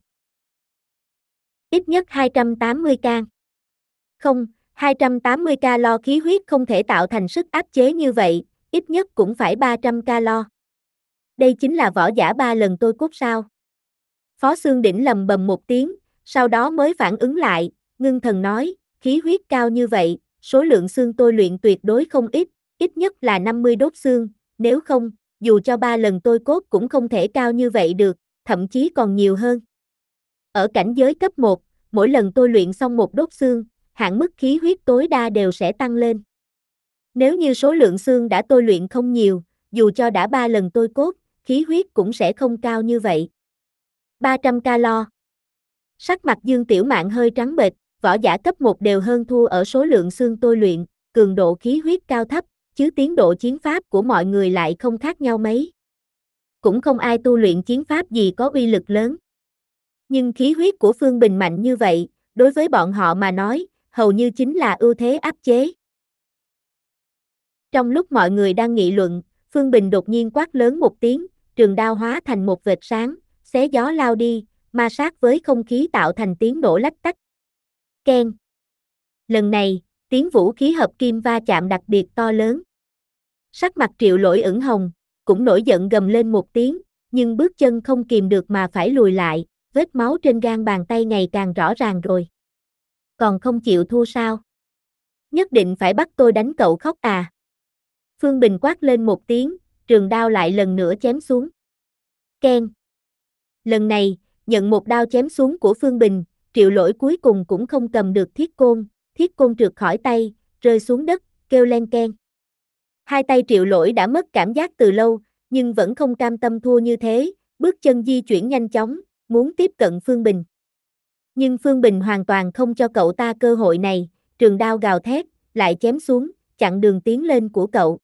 Ít nhất 280 can. Không, 280 calo khí huyết không thể tạo thành sức áp chế như vậy, ít nhất cũng phải 300 calo. Đây chính là võ giả ba lần tôi cốt sao. Phó xương đỉnh lầm bầm một tiếng, sau đó mới phản ứng lại, ngưng thần nói, khí huyết cao như vậy, số lượng xương tôi luyện tuyệt đối không ít, ít nhất là 50 đốt xương, nếu không, dù cho ba lần tôi cốt cũng không thể cao như vậy được, thậm chí còn nhiều hơn. Ở cảnh giới cấp 1, mỗi lần tôi luyện xong một đốt xương, hạn mức khí huyết tối đa đều sẽ tăng lên. Nếu như số lượng xương đã tôi luyện không nhiều, dù cho đã ba lần tôi cốt, khí huyết cũng sẽ không cao như vậy. 300 calo. Sắc mặt Dương Tiểu Mạn hơi trắng bệch, võ giả cấp 1 đều hơn thua ở số lượng xương tôi luyện, cường độ khí huyết cao thấp, chứ tiến độ chiến pháp của mọi người lại không khác nhau mấy. Cũng không ai tu luyện chiến pháp gì có uy lực lớn. Nhưng khí huyết của Phương Bình mạnh như vậy, đối với bọn họ mà nói, hầu như chính là ưu thế áp chế. Trong lúc mọi người đang nghị luận, Phương Bình đột nhiên quát lớn một tiếng, trường đao hóa thành một vệt sáng, xé gió lao đi, ma sát với không khí tạo thành tiếng nổ lách tách. Ken. Lần này, tiếng vũ khí hợp kim va chạm đặc biệt to lớn. Sắc mặt triệu lỗi ửng hồng, cũng nổi giận gầm lên một tiếng, nhưng bước chân không kìm được mà phải lùi lại, vết máu trên gan bàn tay ngày càng rõ ràng rồi. Còn không chịu thua sao? Nhất định phải bắt tôi đánh cậu khóc à? Phương Bình quát lên một tiếng, trường đao lại lần nữa chém xuống. Ken. Lần này, nhận một đao chém xuống của Phương Bình, triệu lỗi cuối cùng cũng không cầm được thiết côn, thiết côn trượt khỏi tay, rơi xuống đất, kêu len ken. Hai tay triệu lỗi đã mất cảm giác từ lâu, nhưng vẫn không cam tâm thua như thế, bước chân di chuyển nhanh chóng, muốn tiếp cận Phương Bình. Nhưng Phương Bình hoàn toàn không cho cậu ta cơ hội này, trường đao gào thét, lại chém xuống, chặn đường tiến lên của cậu.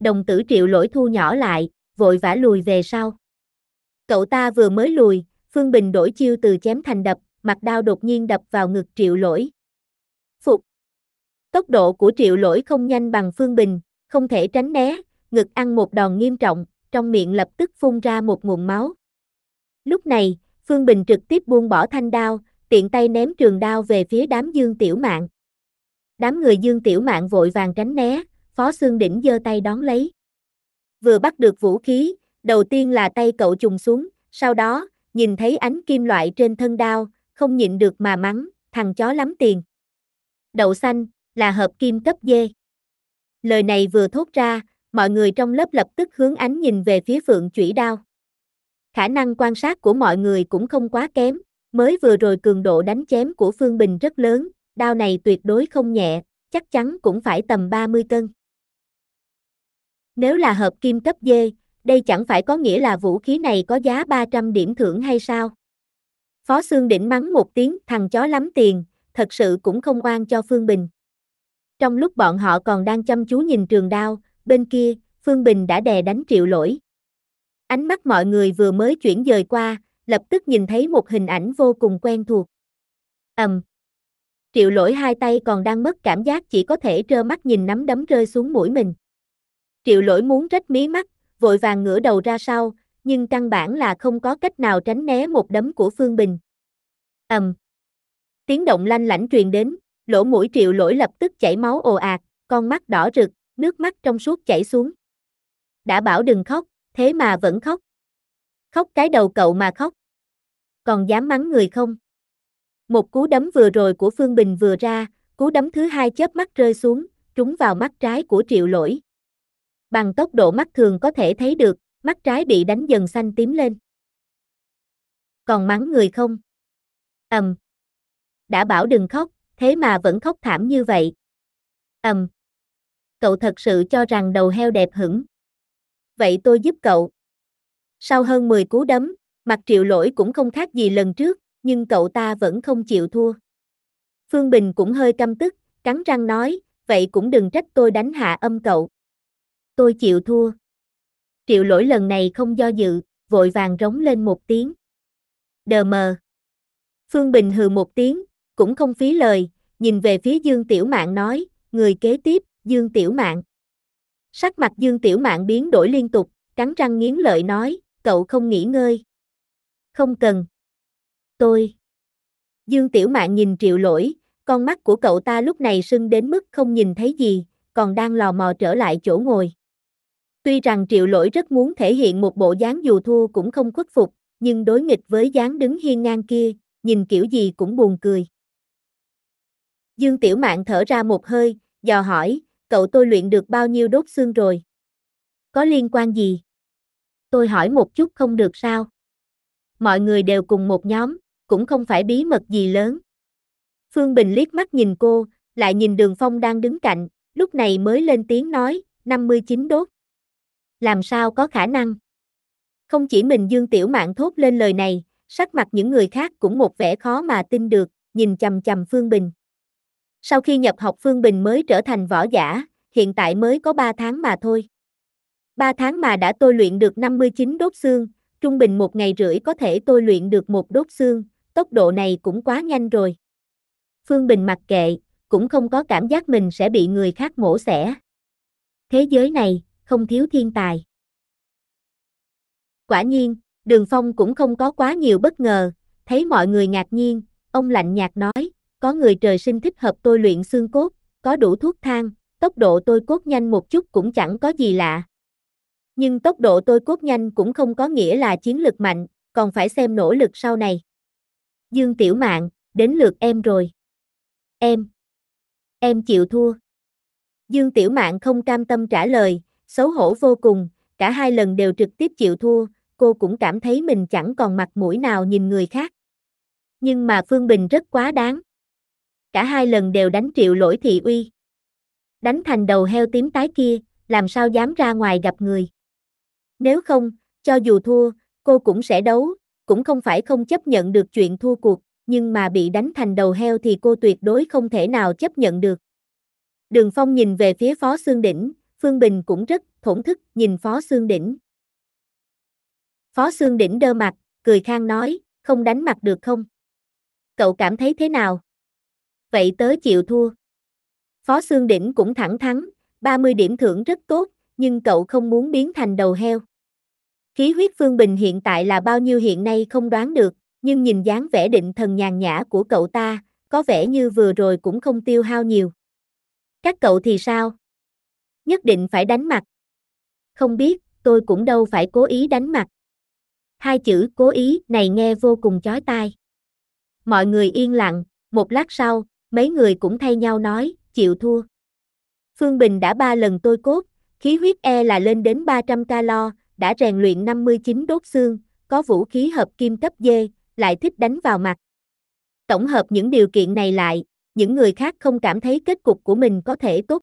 Đồng tử triệu lỗi thu nhỏ lại, vội vã lùi về sau. Cậu ta vừa mới lùi, Phương Bình đổi chiêu từ chém thành đập, mặt đao đột nhiên đập vào ngực triệu lỗi. Phục. Tốc độ của triệu lỗi không nhanh bằng Phương Bình, không thể tránh né, ngực ăn một đòn nghiêm trọng, trong miệng lập tức phun ra một nguồn máu. Lúc này, Phương Bình trực tiếp buông bỏ thanh đao, tiện tay ném trường đao về phía đám dương tiểu mạng. Đám người dương tiểu mạng vội vàng tránh né, phó xương đỉnh giơ tay đón lấy. Vừa bắt được vũ khí, đầu tiên là tay cậu trùng xuống, sau đó, nhìn thấy ánh kim loại trên thân đao, không nhịn được mà mắng, thằng chó lắm tiền. Đậu xanh, là hợp kim cấp dê. Lời này vừa thốt ra, mọi người trong lớp lập tức hướng ánh nhìn về phía phượng chủy đao. Khả năng quan sát của mọi người cũng không quá kém, mới vừa rồi cường độ đánh chém của Phương Bình rất lớn, đao này tuyệt đối không nhẹ, chắc chắn cũng phải tầm 30 cân. Nếu là hợp kim cấp dê, đây chẳng phải có nghĩa là vũ khí này có giá 300 điểm thưởng hay sao? Phó Sương đỉnh mắng một tiếng, thằng chó lắm tiền, thật sự cũng không oan cho Phương Bình. Trong lúc bọn họ còn đang chăm chú nhìn trường đao, bên kia, Phương Bình đã đè đánh triệu lỗi. Ánh mắt mọi người vừa mới chuyển dời qua, lập tức nhìn thấy một hình ảnh vô cùng quen thuộc. ầm, um. Triệu lỗi hai tay còn đang mất cảm giác chỉ có thể trơ mắt nhìn nắm đấm rơi xuống mũi mình. Triệu lỗi muốn rách mí mắt, vội vàng ngửa đầu ra sau, nhưng căn bản là không có cách nào tránh né một đấm của Phương Bình. ầm, um. Tiếng động lanh lảnh truyền đến, lỗ mũi triệu lỗi lập tức chảy máu ồ ạt, con mắt đỏ rực, nước mắt trong suốt chảy xuống. Đã bảo đừng khóc, thế mà vẫn khóc. Khóc cái đầu cậu mà khóc. Còn dám mắng người không? Một cú đấm vừa rồi của Phương Bình vừa ra, cú đấm thứ hai chớp mắt rơi xuống, trúng vào mắt trái của triệu lỗi bằng tốc độ mắt thường có thể thấy được, mắt trái bị đánh dần xanh tím lên. Còn mắng người không? Ầm. Um. Đã bảo đừng khóc, thế mà vẫn khóc thảm như vậy. Ầm. Um. Cậu thật sự cho rằng đầu heo đẹp hững. Vậy tôi giúp cậu. Sau hơn 10 cú đấm, mặt triệu lỗi cũng không khác gì lần trước, nhưng cậu ta vẫn không chịu thua. Phương Bình cũng hơi căm tức, cắn răng nói, vậy cũng đừng trách tôi đánh hạ âm cậu tôi chịu thua. Triệu lỗi lần này không do dự, vội vàng rống lên một tiếng. Đờ mờ. Phương Bình hừ một tiếng, cũng không phí lời, nhìn về phía Dương Tiểu Mạn nói, người kế tiếp, Dương Tiểu Mạn. Sắc mặt Dương Tiểu Mạn biến đổi liên tục, cắn răng nghiến lợi nói, cậu không nghỉ ngơi. Không cần. Tôi. Dương Tiểu Mạn nhìn triệu lỗi, con mắt của cậu ta lúc này sưng đến mức không nhìn thấy gì, còn đang lò mò trở lại chỗ ngồi. Tuy rằng Triệu Lỗi rất muốn thể hiện một bộ dáng dù thua cũng không khuất phục, nhưng đối nghịch với dáng đứng hiên ngang kia, nhìn kiểu gì cũng buồn cười. Dương Tiểu Mạn thở ra một hơi, dò hỏi, cậu tôi luyện được bao nhiêu đốt xương rồi? Có liên quan gì? Tôi hỏi một chút không được sao? Mọi người đều cùng một nhóm, cũng không phải bí mật gì lớn. Phương Bình liếc mắt nhìn cô, lại nhìn Đường Phong đang đứng cạnh, lúc này mới lên tiếng nói, 59 đốt làm sao có khả năng. Không chỉ mình Dương Tiểu Mạn thốt lên lời này, sắc mặt những người khác cũng một vẻ khó mà tin được, nhìn chầm chầm Phương Bình. Sau khi nhập học Phương Bình mới trở thành võ giả, hiện tại mới có 3 tháng mà thôi. 3 tháng mà đã tôi luyện được 59 đốt xương, trung bình một ngày rưỡi có thể tôi luyện được một đốt xương, tốc độ này cũng quá nhanh rồi. Phương Bình mặc kệ, cũng không có cảm giác mình sẽ bị người khác mổ xẻ. Thế giới này, không thiếu thiên tài. Quả nhiên, Đường Phong cũng không có quá nhiều bất ngờ, thấy mọi người ngạc nhiên, ông lạnh nhạt nói, có người trời sinh thích hợp tôi luyện xương cốt, có đủ thuốc thang, tốc độ tôi cốt nhanh một chút cũng chẳng có gì lạ. Nhưng tốc độ tôi cốt nhanh cũng không có nghĩa là chiến lực mạnh, còn phải xem nỗ lực sau này. Dương Tiểu Mạn, đến lượt em rồi. Em. Em chịu thua. Dương Tiểu Mạn không cam tâm trả lời, xấu hổ vô cùng, cả hai lần đều trực tiếp chịu thua, cô cũng cảm thấy mình chẳng còn mặt mũi nào nhìn người khác. Nhưng mà Phương Bình rất quá đáng. Cả hai lần đều đánh triệu lỗi thị uy. Đánh thành đầu heo tím tái kia, làm sao dám ra ngoài gặp người. Nếu không, cho dù thua, cô cũng sẽ đấu, cũng không phải không chấp nhận được chuyện thua cuộc, nhưng mà bị đánh thành đầu heo thì cô tuyệt đối không thể nào chấp nhận được. Đường Phong nhìn về phía Phó Xương Đỉnh, Phương Bình cũng rất thổn thức nhìn Phó Xương Đỉnh. Phó Xương Đỉnh đơ mặt, cười khang nói, không đánh mặt được không? Cậu cảm thấy thế nào? Vậy tớ chịu thua. Phó Xương Đỉnh cũng thẳng thắn, 30 điểm thưởng rất tốt, nhưng cậu không muốn biến thành đầu heo. Khí huyết Phương Bình hiện tại là bao nhiêu hiện nay không đoán được, nhưng nhìn dáng vẻ định thần nhàn nhã của cậu ta, có vẻ như vừa rồi cũng không tiêu hao nhiều. Các cậu thì sao? nhất định phải đánh mặt. Không biết, tôi cũng đâu phải cố ý đánh mặt. Hai chữ cố ý này nghe vô cùng chói tai. Mọi người yên lặng, một lát sau, mấy người cũng thay nhau nói, chịu thua. Phương Bình đã ba lần tôi cốt, khí huyết e là lên đến 300 calo, đã rèn luyện 59 đốt xương, có vũ khí hợp kim cấp dê, lại thích đánh vào mặt. Tổng hợp những điều kiện này lại, những người khác không cảm thấy kết cục của mình có thể tốt